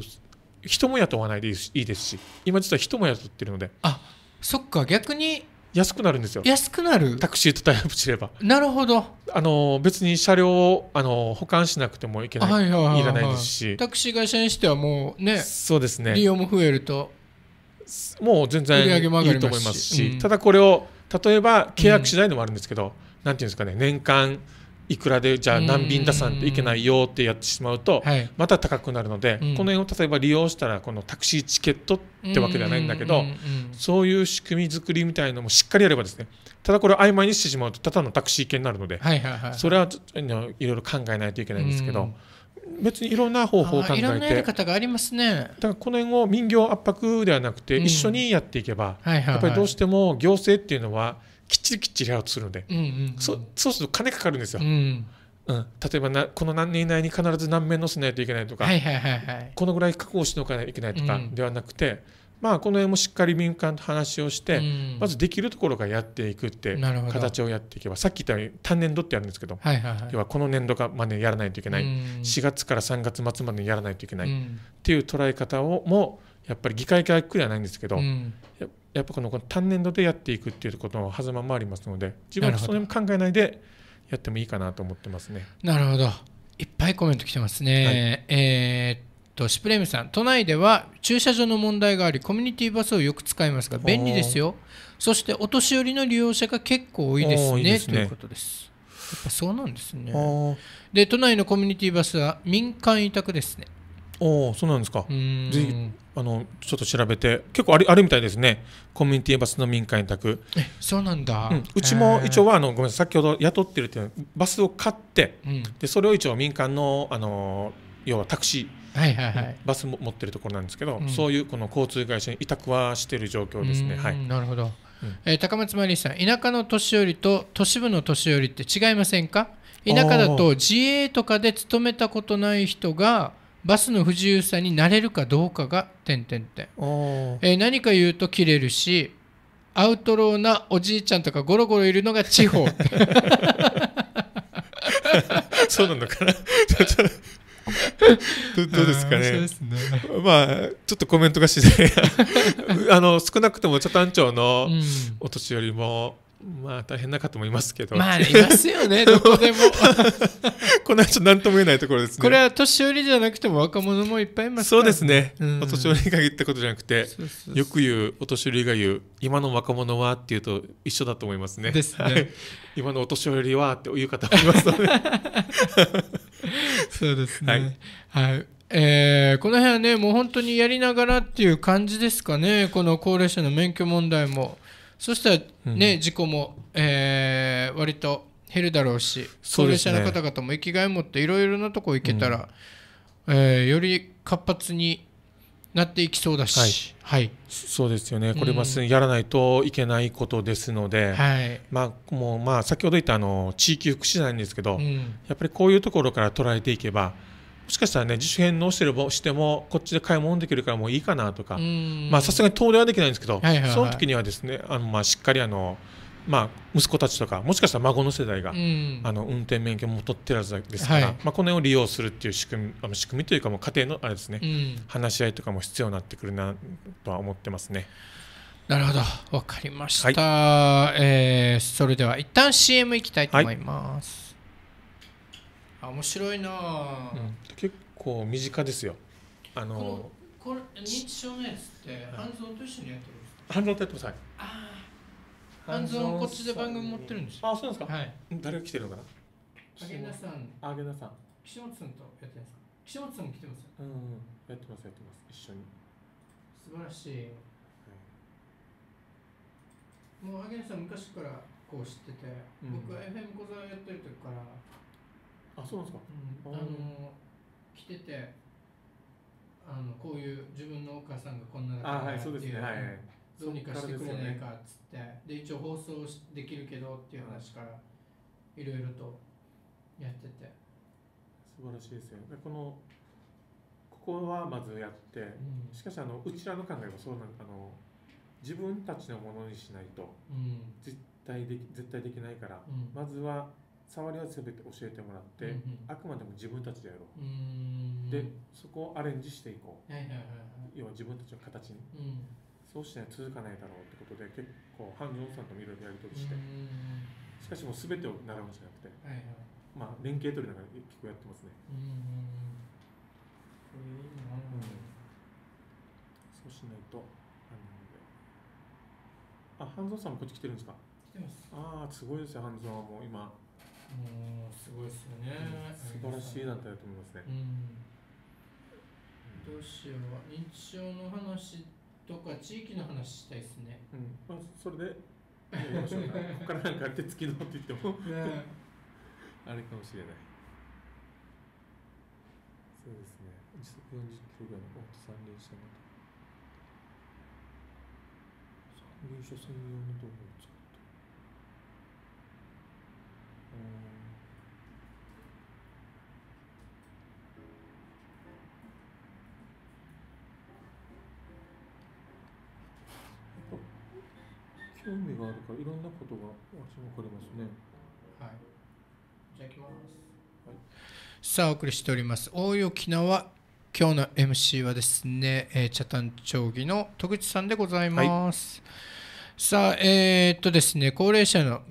人も雇わないでいいですし今実は人も雇ってるのであそっか逆に安くなるんですよ安くなるタクシーとタイアップすればなるほどあの別に車両をあの保管しなくてもいけない,、はいはい、はい、いらないですしタクシー会社にしてはもうねそうですね利用も増えるともう全然上いいと思いますし、うん、ただこれを例えば契約しないのもあるんですけど、うん、なんていうんですかね年間いくらでじゃあ何便出さんといけないよってやってしまうとまた高くなるので、この辺を例えば利用したらこのタクシーチケットってわけではないんだけど、そういう仕組み作りみたいのもしっかりやればですねただこれ曖昧にしてしまうとただのタクシー券になるので、それはいろいろ考えないといけないんですけど。別にいろんな方法を考えて方がありますねだからこの辺を民業圧迫ではなくて一緒にやっていけばやっぱりどうしても行政っていうのはきっちりきっちりアウするので、うんうんうん、そそうすると金かかるんですよ。うんうん、例えばなこの何年以内に必ず何面乗せないといけないとか、はいはいはいはい、このぐらい確保しておかないといけないとかではなくて、うん、まあ、この辺もしっかり民間と話をして、うん、まずできるところからやっていくって形をやっていけばさっき言ったように単年度ってやるんですけど、はいはいはい、要はこの年度までやらないといけない、うん、4月から3月末までやらないといけない、っていう捉え方をもやっぱり議会からくではないんですけど、やっやっぱこの単年度でやっていくっていうことの狭間もありますので自分はそれも考えないでやってもいいかなと思ってますね。なるほどいっぱいコメント来てますね。はい、えーとシプレームさん都内では駐車場の問題がありコミュニティバスをよく使いますが便利ですよそしてお年寄りの利用者が結構多いですね、ね、ということですやっぱそうなんですねで都内のコミュニティバスは民間委託ですねおおそうなんですかぜひあのちょっと調べて結構あれあれみたいですねコミュニティバスの民間委託そうなんだ、うん、うちも一応はあのごめんなさい先ほど雇ってるっていうバスを買って、うん、でそれを一応民間のあの要はタクシー、はいはいはい、バスも持ってるところなんですけど、うん、そういうこの交通会社に委託はしている状況ですね。はい、なるほど、うん、えー、高松真理さん田舎の年寄りと都市部の年寄りって違いませんか田舎だと自営とかで勤めたことない人がバスの不自由さになれるかどうかが点点点、え何か言うと切れるしアウトローなおじいちゃんとかゴロゴロいるのが地方 (laughs) (laughs) そうなのかな (laughs) どどうですかね、ね、まあちょっとコメントがし然あの少なくとも茶谷町のお年寄りも、うんまあ大変な方もいますけどまあいますよね (laughs) どこでも (laughs) この人何とも言えないところですねこれは年寄りじゃなくても若者もいっぱいいますそうですね、うん、お年寄りに限ったことじゃなくてよく言うお年寄りが言う今の若者はっていうと一緒だと思いますねですね、はい、今のお年寄りはっていう方もいますので (laughs) そうですねはい、はいえー、この辺はねもう本当にやりながらっていう感じですかねこの高齢者の免許問題も。そしたらね、うん、事故も、えー、割と減るだろうし、高齢者の方々も生きがいを持っていろいろなとこ行けたら、うん、えー、より活発になっていきそうだし、はい、はい、そうですよね、これはやらないといけないことですので、うん、はいまあもうまあ、先ほど言ったあの地域福祉なんですけど、うん、やっぱりこういうところから捉えていけば、もしかしたらね自主返納してるしてもこっちで買い物できるからもういいかなとかまあさすがに遠出はできないんですけど、はいはいはい、その時にはですねあのまあしっかりあのまあ、息子たちとかもしかしたら孫の世代が、あの運転免許も取ってらずですから、はい、まあ、この辺を利用するっていう仕組みあの仕組みというかもう家庭のあれですね、う話し合いとかも必要になってくるなとは思ってますね。なるほど分かりました、はい、えー、それでは一旦 CM いきたいと思います、はい、あ面白いな、うん、結構身近ですよあのこれ認知症のやつって半蔵と一緒にやってるんですか半蔵ズオとやってますはいああ半蔵こっちで番組持ってるんですよあそうなんですかはい誰が来てるのかなあげなさんあげなさん岸本さんとやってますか岸本さんも来てますうんやってますやってます一緒に素晴らしい、はい、もうあげなさん昔からこう知ってて、うん、僕は FM 小沢やってる時からあそうなんですか、うん、あのー来ててあのこういう自分のお母さんがこんな中にっていう,、ねどうにかしてくれないかっつってで、一応放送できるけどっていう話からいろいろとやってて素晴らしいですよでこのここはまずやって、うん、しかしあのうちらの考えはそうなんあの自分たちのものにしないと、うん、絶対でき絶対できないから、うん、まずは触りは全て教えてもらって、うんうん、あくまでも自分たちでやろうでそこをアレンジしていこう、はいはいはいはい、要は自分たちの形に、うん、そうして続かないだろうってことで結構ハン・ジョンさんともいろいろやり取りしてしかしもう全てを習うんじゃなくて、はいはい、まあ、連携取りながら結構やってますねそうしないとあ、半蔵さんもこっち来てるんですか。来てます。ああ、すごいですよ、半蔵はもう今。すごいですよね、うん、素晴らしい団体だと思いますね、うん、どうしよう認知症の話とか地域の話したいですね、うんまあ、それでここからき (laughs) って言ってもあれかもしれないそうですね時速40キロぐらいの三輪車三輪車専用の道具を使う興味があるからいろんなことが私も分かますねはいじゃあ行きます、はい、さあお送りしております大雪沖縄今日の MC はですね、えー、茶谷町議の戸口さんでございます、はい、さあえー、っとですね高齢者の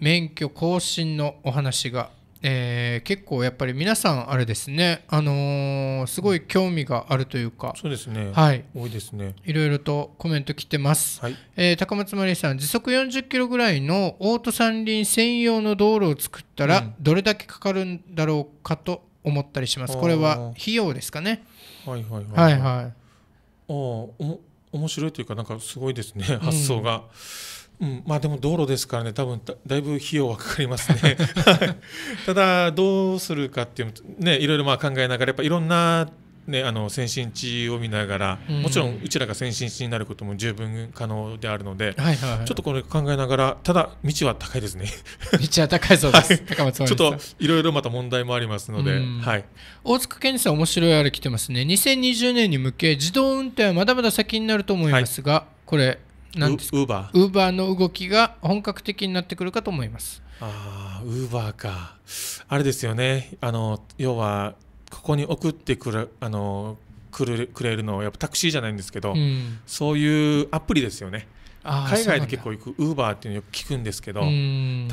免許更新のお話が、えー、結構やっぱり皆さんあれですね、あのー、すごい興味があるというかそうですね、はい、多いですねいろいろとコメント来てます、はい、えー、高松マリーさん時速40キロぐらいのオート三輪専用の道路を作ったらどれだけかかるんだろうかと思ったりします、うん、これは費用ですかねはいはいはいはいはいああ面白いというかなんかすごいですね発想が。うんうん、まあでも道路ですからね、多分だいぶ費用はかかりますね。(laughs) ただ、どうするかっていうね、いろいろまあ考えながら、やっぱいろんな、ね、あの先進地を見ながら、うん、もちろんうちらが先進地になることも十分可能であるので、はいはいはい、ちょっとこれ考えながら、ただ、道は高いですね。道は高いそうです。はい、高松ちょっといろいろまた問題もありますので、はい、大塚健さん、面白いあれ来てますね、2020年に向け、自動運転はまだまだ先になると思いますが、はい、これ、何んですウーバーウーバーの動きが本格的になってくるかと思いますああウーバーかあれですよねあの要はここに送ってくるあのくれるのやっぱタクシーじゃないんですけど、うん、そういうアプリですよね海外で結構行くウーバーっていうのよく聞くんですけど多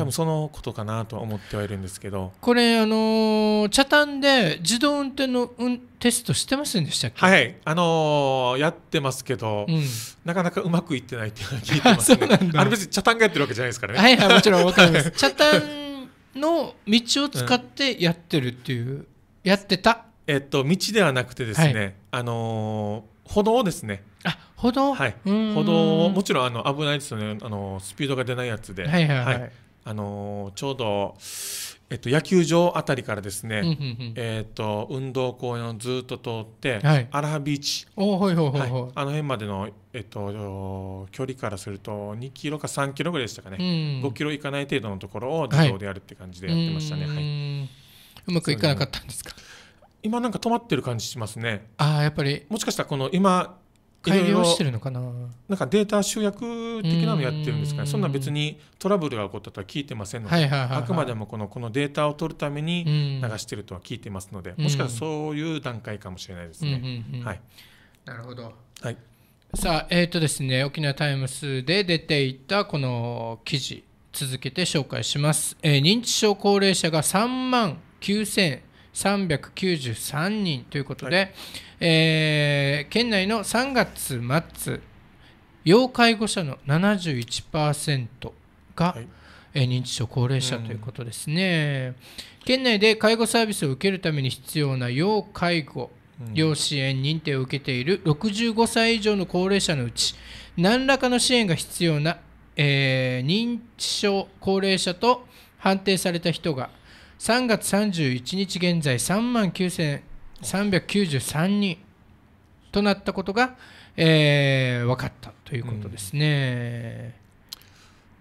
分そのことかなと思ってはいるんですけどこれあのチャタンで自動運転の運テストしてませんでしたっけはいあのー、やってますけど、うん、なかなかうまくいってないっていうのは聞いてますね (laughs) あれ別にチャタンがやってるわけじゃないですからねはい、はい、もちろん分かります (laughs) チャタンの道を使ってやってるっていう、うん、やってたえっと道ではなくてですね、はい、あのー、歩道ですねあ歩道はい歩道もちろんあの危ないですよねあのスピードが出ないやつではいはいはい、はい、あのちょうど、えっと、野球場あたりからですね、えっと、運動公園をずっと通って、はい、アラハビーチおほいほいほい、はい、あの辺までの、えっと、距離からすると2キロか3キロぐらいでしたかね、うん、5キロいかない程度のところを自動でやるって感じでやってましたね、はい、はい、うまくいかなかったんですか今なんか止まってる感じしますねああやっぱりもしかしたらこの今改良してるのかななんかデータ集約的なのやってるんですかねそんな別にトラブルが起こったとは聞いてませんので、はいはいはいはい、あくまでもこのこのデータを取るために流してるとは聞いてますのでもしかしたらそういう段階かもしれないですね。はい、なるほど、はいさあ、えっ、ー、とですね、沖縄タイムスで出ていたこの記事、続けて紹介します。えー、認知症高齢者が3万9000 393人ということで、はい、えー、県内の3月末要介護者の71%が、認知症高齢者ということですね、うん、県内で介護サービスを受けるために必要な要介護要支援認定を受けている65歳以上の高齢者のうち何らかの支援が必要な、えー、認知症高齢者と判定された人が3月31日現在3万9393人となったことが、えー、分かったということですね。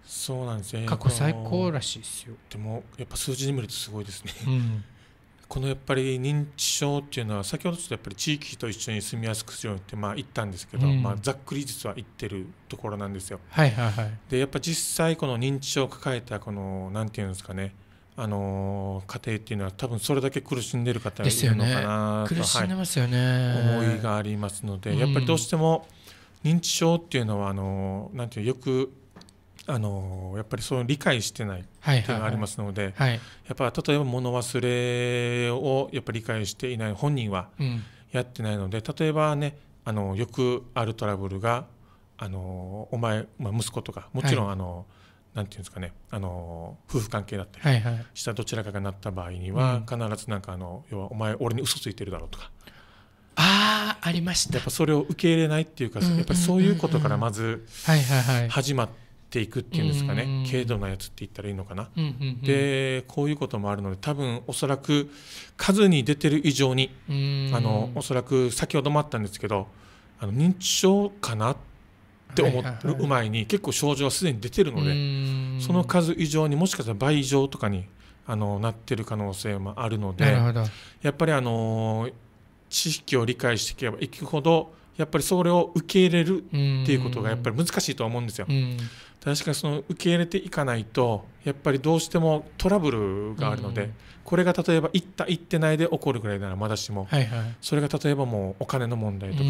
うん、そうなんですね過去最高らしいですよでもやっぱ数字で見るとすごいですね、うん、(laughs) このやっぱり認知症っていうのは先ほどちょっとやっぱり地域と一緒に住みやすくするようにってまあ言ったんですけど、うん、まあ、ざっくり実は言ってるところなんですよ。はいはいはい、でやっぱ実際この認知症を抱えたこのなんていうんですかねあの家庭っていうのは多分それだけ苦しんでる方がいるのかなと、苦しい、思いがありますので、やっぱりどうしても認知症っていうのはあのなんていうよくあのやっぱりそう理解してないっていうのがありますので、やっぱ例えば物忘れをやっぱり理解していない本人はやってないので、例えばねあのよくあるトラブルがあのお前、まあ、息子とかもちろん、あの、はいなんていうんですかねあの夫婦関係だったりしたどちらかがなった場合には、必ずなんかあの要はお前俺に嘘ついてるだろうとかああありましたやっぱそれを受け入れないっていうか、やっぱりそういうことからまず始まっていくっていうんですかね、軽度なやつって言ったらいいのかな、でこういうこともあるので多分おそらく数に出てる以上に、あのおそらく先ほどもあったんですけどあの認知症かなってって思う前に結構症状はすでに出てるのでその数以上にもしかしたら倍以上とかにあのなってる可能性もあるのでやっぱりあの知識を理解していけばいくほどやっぱりそれを受け入れるっていうことがやっぱり難しいとは思うんですよ。確かにその受け入れていかないとやっぱりどうしてもトラブルがあるので、これが例えば行った行ってないで起こるぐらいならまだしも、それが例えばもうお金の問題とか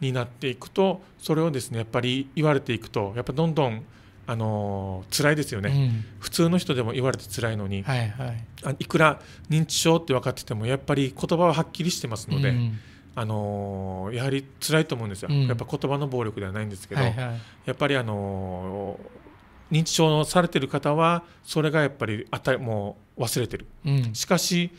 になっていくと、それをですねやっぱり言われていくとやっぱどんどんあのー、辛いですよね、普通の人でも言われて辛いのに、いあいくら認知症って分かっててもやっぱり言葉ははっきりしてますので、あのー、やはり辛いと思うんですよ、うん、やっぱ言葉の暴力ではないんですけど、はいはい、やっぱり、あのー、認知症のされてる方はそれがやっぱりあたもう忘れてる、うん、しかし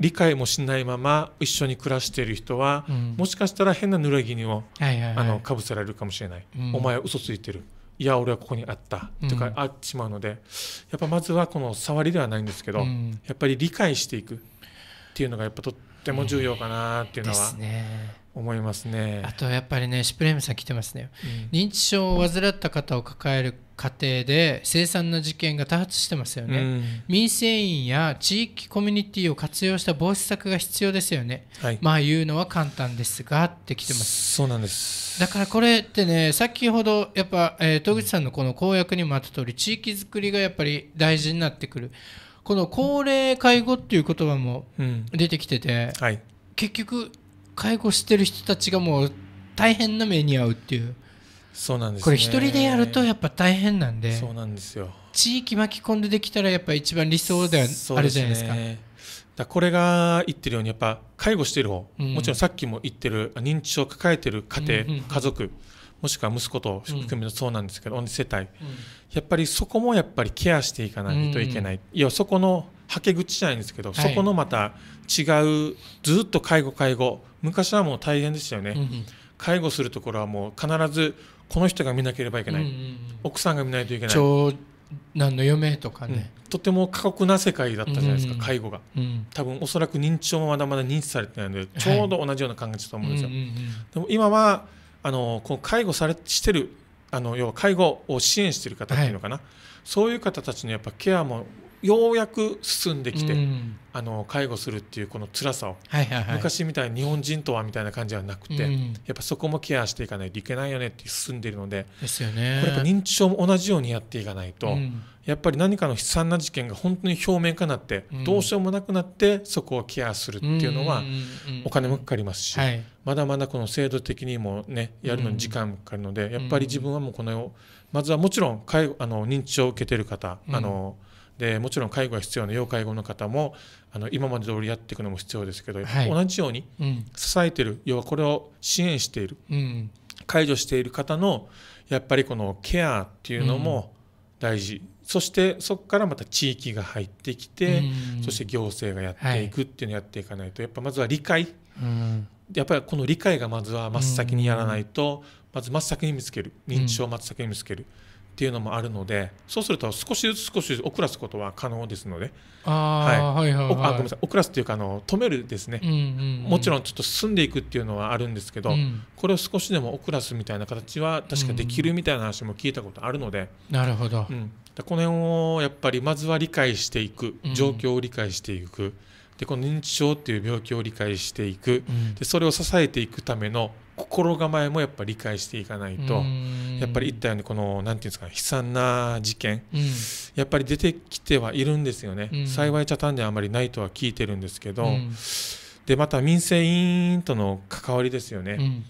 理解もしないまま一緒に暮らしている人は、うん、もしかしたら変な濡れ衣を、はいはいはい、あのかぶせられるかもしれない、お前は嘘ついてるいや俺はここにあったとか、あっちまうのでやっぱまずはこの触りではないんですけど、やっぱり理解していくっていうのがやっぱとってっても重要かなっていうのは、思いますねあとやっぱりねシュプレームさん来てますね、うん、認知症を患った方を抱える過程で凄惨な事件が多発してますよね、うん、民生委員や地域コミュニティを活用した防止策が必要ですよね、はい、まあ言うのは簡単ですがって来てますそうなんですだからこれってね先ほどやっぱ、え戸口さんのこの公約にもあった通り地域づくりがやっぱり大事になってくる、この高齢介護っていう言葉も出てきてて、はい、結局介護してる人たちがもう大変な目に遭うっていうそうなんです、ね、これ一人でやるとやっぱ大変なんでそうなんですよ地域巻き込んでできたらやっぱ一番理想ではあるじゃないですか。すね、だこれが言ってるようにやっぱ介護してる方、うん、もちろんさっきも言ってる認知症を抱えてる家庭、うんうん、家族もしくは息子と含めそうなんですけど、うん、世帯、うん、やっぱりそこもやっぱりケアしていかないといけない、うんいやそこのはけ口じゃないんですけど、はい、そこのまた違うずっと介護介護昔はもう大変でしたよね、うん介護するところはもう必ずこの人が見なければいけない、うん奥さんが見ないといけない長男の嫁とかね、とても過酷な世界だったじゃないですか、うん介護が、うん、多分おそらく認知症もまだまだ認知されてないのでちょうど同じような感じだと思うんですよ、はいでも今はあのこう介護されしてるあの要は介護を支援している方っていうのかな、はい、そういう方たちのやっぱケアもようやく進んできて、うん、あの介護するっていうこの辛さを、はいはいはい、昔みたいに日本人とはみたいな感じはなくて、うん、やっぱそこもケアしていかないといけないよねって進んでいるのでですよ、ね、これやっぱ認知症も同じようにやっていかないと、うん、やっぱり何かの悲惨な事件が本当に表面化なって、どうしようもなくなってそこをケアするっていうのはお金もかかりますし、まだまだこの制度的にもねやるのに時間かかるので、やっぱり自分はもうこのうまずはもちろん介護あの認知症を受けてる方、あのでもちろん介護が必要な要介護の方もあの今まで通りやっていくのも必要ですけど、同じように支えてる、要はこれを支援している、介助解除している方のやっぱりこのケアっていうのも大事そしてそこからまた地域が入ってきて、そして行政がやっていくっていうのをやっていかないと、やっぱまずは理解、やっぱりこの理解がまずは真っ先にやらないと、まず真っ先に見つける認知症を真っ先に見つける。っていうのもあるのでそうすると少しずつ少しずつ遅らすことは可能ですのであ、はいはいはい、あごめんなさい遅らすというかあの止めるですね、うんうんうん、もちろんちょっと進んでいくっていうのはあるんですけど、うん、これを少しでも遅らすみたいな形は確かできるみたいな話も聞いたことあるので、うん、なるほど、うん、この辺をやっぱりまずは理解していく状況を理解していく、うん、でこの認知症っていう病気を理解していく、うん、でそれを支えていくための心構えもやっぱり理解していかないと、うん、やっぱり言ったようにこの何て言うんですか悲惨な事件、やっぱり出てきてはいるんですよね、幸いタンであまりないとは聞いてるんですけど、でまた民生委員との関わりですよね。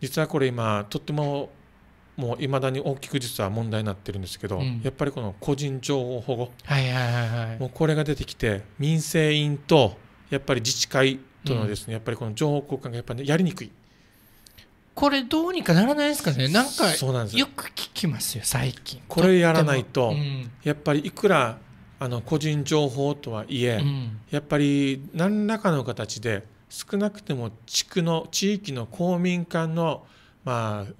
実はこれ今とってももういまだに大きく実は問題になってるんですけど、うん、やっぱりこの個人情報保護、はいはいはいはい、もうこれが出てきて民生委員とやっぱり自治会とのですね、うん、やっぱりこの情報交換がやっぱり、ね、やりにくい。これどうにかならないですかねなんかよく聞きますよ最近これやらないと、うん、やっぱりいくらあの個人情報とはいえ、うん、やっぱり何らかの形で少なくても地区の地域の公民館のまあ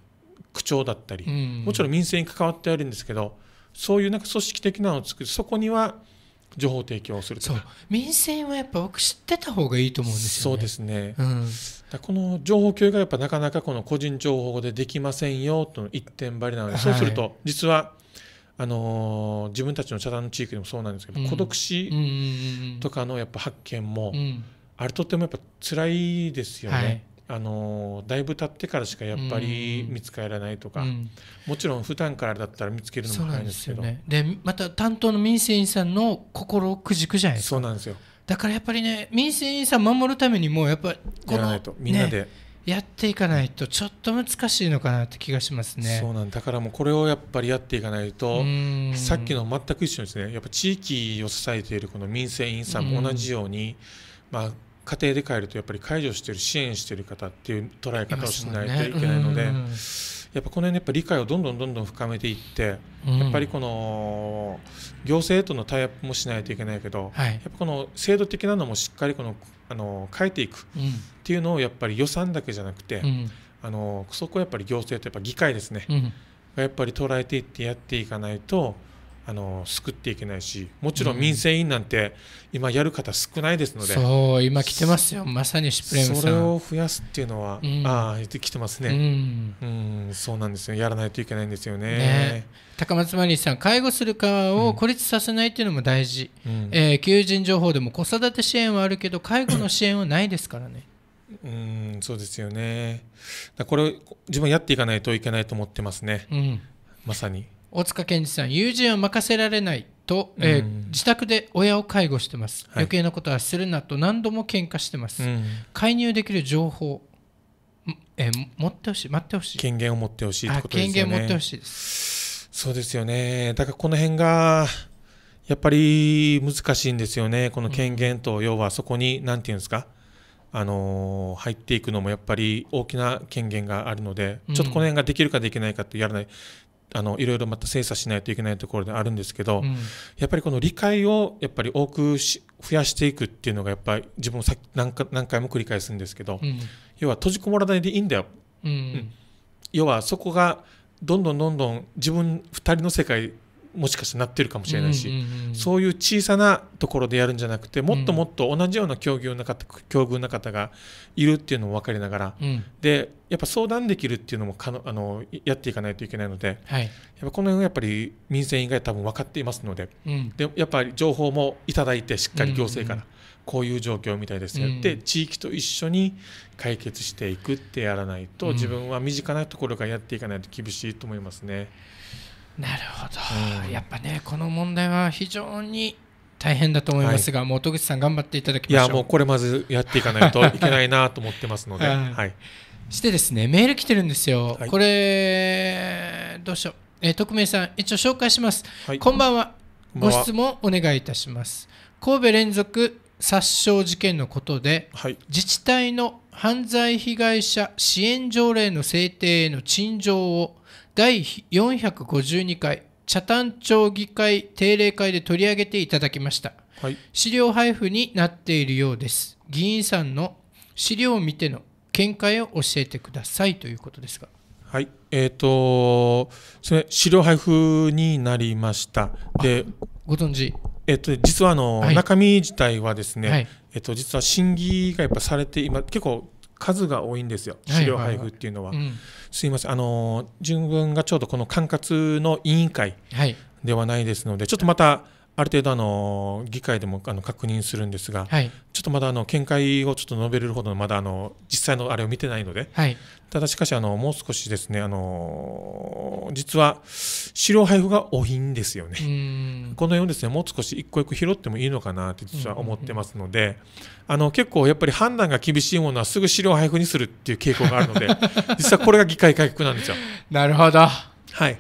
区長だったり、うん、もちろん民生に関わってあるんですけどそういうなんか組織的なのを作るそこには情報提供するそう民生はやっぱ僕知ってた方がいいと思うんですよね。そうですね、うん、この情報共有がやっぱなかなかこの個人情報でできませんよとの一点張りなので、はい、そうすると実はあのー、自分たちの茶壇の地域でもそうなんですけど、うん、孤独死とかのやっぱ発見も、うん、あれとってもやっぱ辛いですよね。はいあのだいぶ経ってからしかやっぱり見つからないとか、うん、もちろん普段からだったら見つけるのも早いんですけどね、でまた担当の民生委員さんの心をくじくじゃないですかそうなんですよだからやっぱりね民生委員さん守るためにもやっぱり。やみんなで、ね、やっていかないとちょっと難しいのかなって気がしますねそうなんだからもうこれをやっぱりやっていかないとさっきの全く一緒ですねやっぱ地域を支えているこの民生委員さんも同じように、まあ家庭で帰るとやっぱり介助してる支援してる方っていう捉え方をしないといけないので、やっぱこの辺やっぱ理解をどんどんどんどん深めていって、やっぱりこの行政とのタイアップもしないといけないけど、やっぱこの制度的なのもしっかりこのあの変えていくっていうのをやっぱり予算だけじゃなくて、あのそこはやっぱり行政とやっぱ議会ですね、やっぱり捉えていってやっていかないと。あの救っていけないしもちろん民生委員なんて今やる方少ないですので、うん、そう今来てますよまさにシュプレムさんそれを増やすっていうのは、うん、ああ来てますね、うん、うん、そうなんですよやらないといけないんですよね、ね、高松マリーさん介護する側を孤立させないっていうのも大事、うん、えー、求人情報でも子育て支援はあるけど介護の支援はないですからねうんそうですよねこれ自分やっていかないといけないと思ってますね、うん、まさに大塚健二さん友人は任せられないと、えー自宅で親を介護してます、はい、余計なことはするなと何度も喧嘩してます、うん、介入できる情報、えー、持ってほしい待ってほしい権限を持ってほしいってことですね権限持ってほしいですそうですよねだからこの辺がやっぱり難しいんですよねこの権限と、要はそこに何て言うんですかあのー、入っていくのもやっぱり大きな権限があるので、ちょっとこの辺ができるかできないかってやらないあのいろいろまた精査しないといけないところであるんですけど、うん、やっぱりこの理解をやっぱり多く増やしていくっていうのがやっぱり自分もさ何か何回も繰り返すんですけど、うん、要は閉じこもらないでいいんだよ、うん、要はそこがどんどんどんどん自分2人の世界もしかしてなってるかもしれないし、うんうんうん、そういう小さなところでやるんじゃなくてもっともっと同じような境遇の方,、境遇の方がいるっていうのも分かりながら、うん、でやっぱ相談できるっていうのもかのあのやっていかないといけないので、はい、やっぱこの辺はやっぱり民生委員会多分分かっていますのでうん、でやっぱり情報もいただいてしっかり行政から。うんうんこういう状況みたいですやって、うん、地域と一緒に解決していくってやらないと、うん、自分は身近なところからやっていかないと厳しいと思いますね。なるほど、うん、やっぱねこの問題は非常に大変だと思いますが、はい、もう戸口さん頑張っていただきましょういやもうこれまずやっていかないといけないなと思ってますので、(laughs) はい、してですねメール来てるんですよ、はい、これどうしよう、えー、匿名さん一応紹介します、はい、こんばんはご質問お願いいたします神戸連続殺傷事件のことで、はい、自治体の犯罪被害者支援条例の制定への陳情を第452回北谷町議会定例会で取り上げていただきました、はい、資料配布になっているようです議員さんの資料を見ての見解を教えてくださいということですがはいえーと、それ資料配布になりましたでご存知えっと、実はあの、中身自体はですね、はい、えっと、実は審議がやっぱされて今結構数が多いんですよ、資料配布っていうのは。すいません、あの、純文がちょうどこの管轄の委員会ではないですので、ちょっとまた、ある程度あの議会でもあの確認するんですが、はい、ちょっとまだあの見解をちょっと述べるほどのまだあの実際のあれを見てないので、はい、ただしかしあのもう少しですねあの実は資料配布が多いんですよね。このようにですねもう少し一個一個拾ってもいいのかなって実は思ってますので、あの結構やっぱり判断が厳しいものはすぐ資料配布にするっていう傾向があるので、(laughs) 実はこれが議会改革なんですよ。なるほど。はい。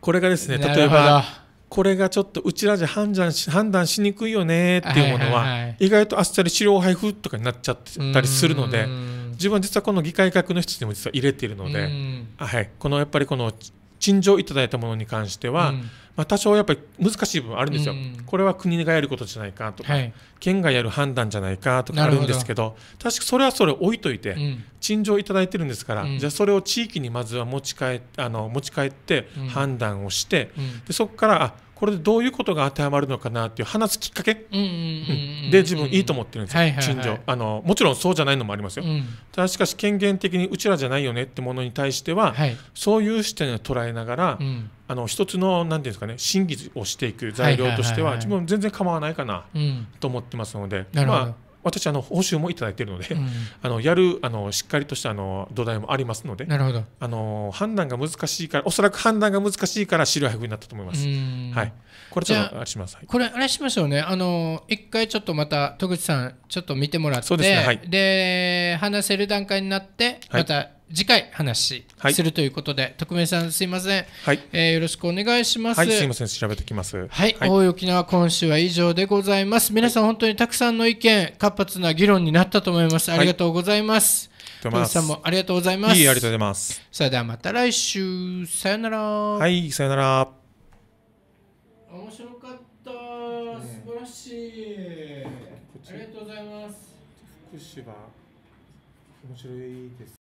これがですね例えば。これがちょっとうちらじゃ判断し判断しにくいよねっていうものは意外とあっさり資料配布とかになっちゃったりするので自分は実はこの議会格の人にも実は入れているので、はい、このやっぱりこの陳情いただいたものに関しては、まあ、多少やっぱり難しい部分あるんですよ、うん、これは国がやることじゃないかとか、はい、県がやる判断じゃないかとかあるんですけど確かそれはそれ置いといて、うん、陳情いただいてるんですから、うん、じゃあそれを地域にまずは持ち帰あの持ち帰って判断をして、でそこからあこれでどういうことが当てはまるのかなっていう話すきっかけで自分いいと思ってるんですよ、はいはいはい、陳情あのもちろんそうじゃないのもありますよ、うん、ただしかし権限的にうちらじゃないよねってものに対しては、はい、そういう視点を捉えながら、うん、あの一つの何ていうんですかね審議をしていく材料としては自分全然構わないかなと思ってますので、まあ私あの報酬もいただいているので、うん、(laughs) あのやるあのしっかりとしたあの土台もありますのでなるほどあの判断が難しいからおそらく判断が難しいから資料配布になったと思います、はい、これちょっとあれします、これあれしましょうねあの一回ちょっとまた戸口さんちょっと見てもらってそうですね、はい、で話せる段階になってまた、はい次回話するということで、はい、徳明さんすいません、はい、えー、よろしくお願いします、はい、すいません調べてきますはい、はい、大沖縄今週は以上でございます皆さん本当にたくさんの意見活発な議論になったと思います、ありがとうございます皆さんもありがとうございますありがとうございますそれではまた来週さよならはいさよなら面白かった素晴らしい、ありがとうございます福島面白いです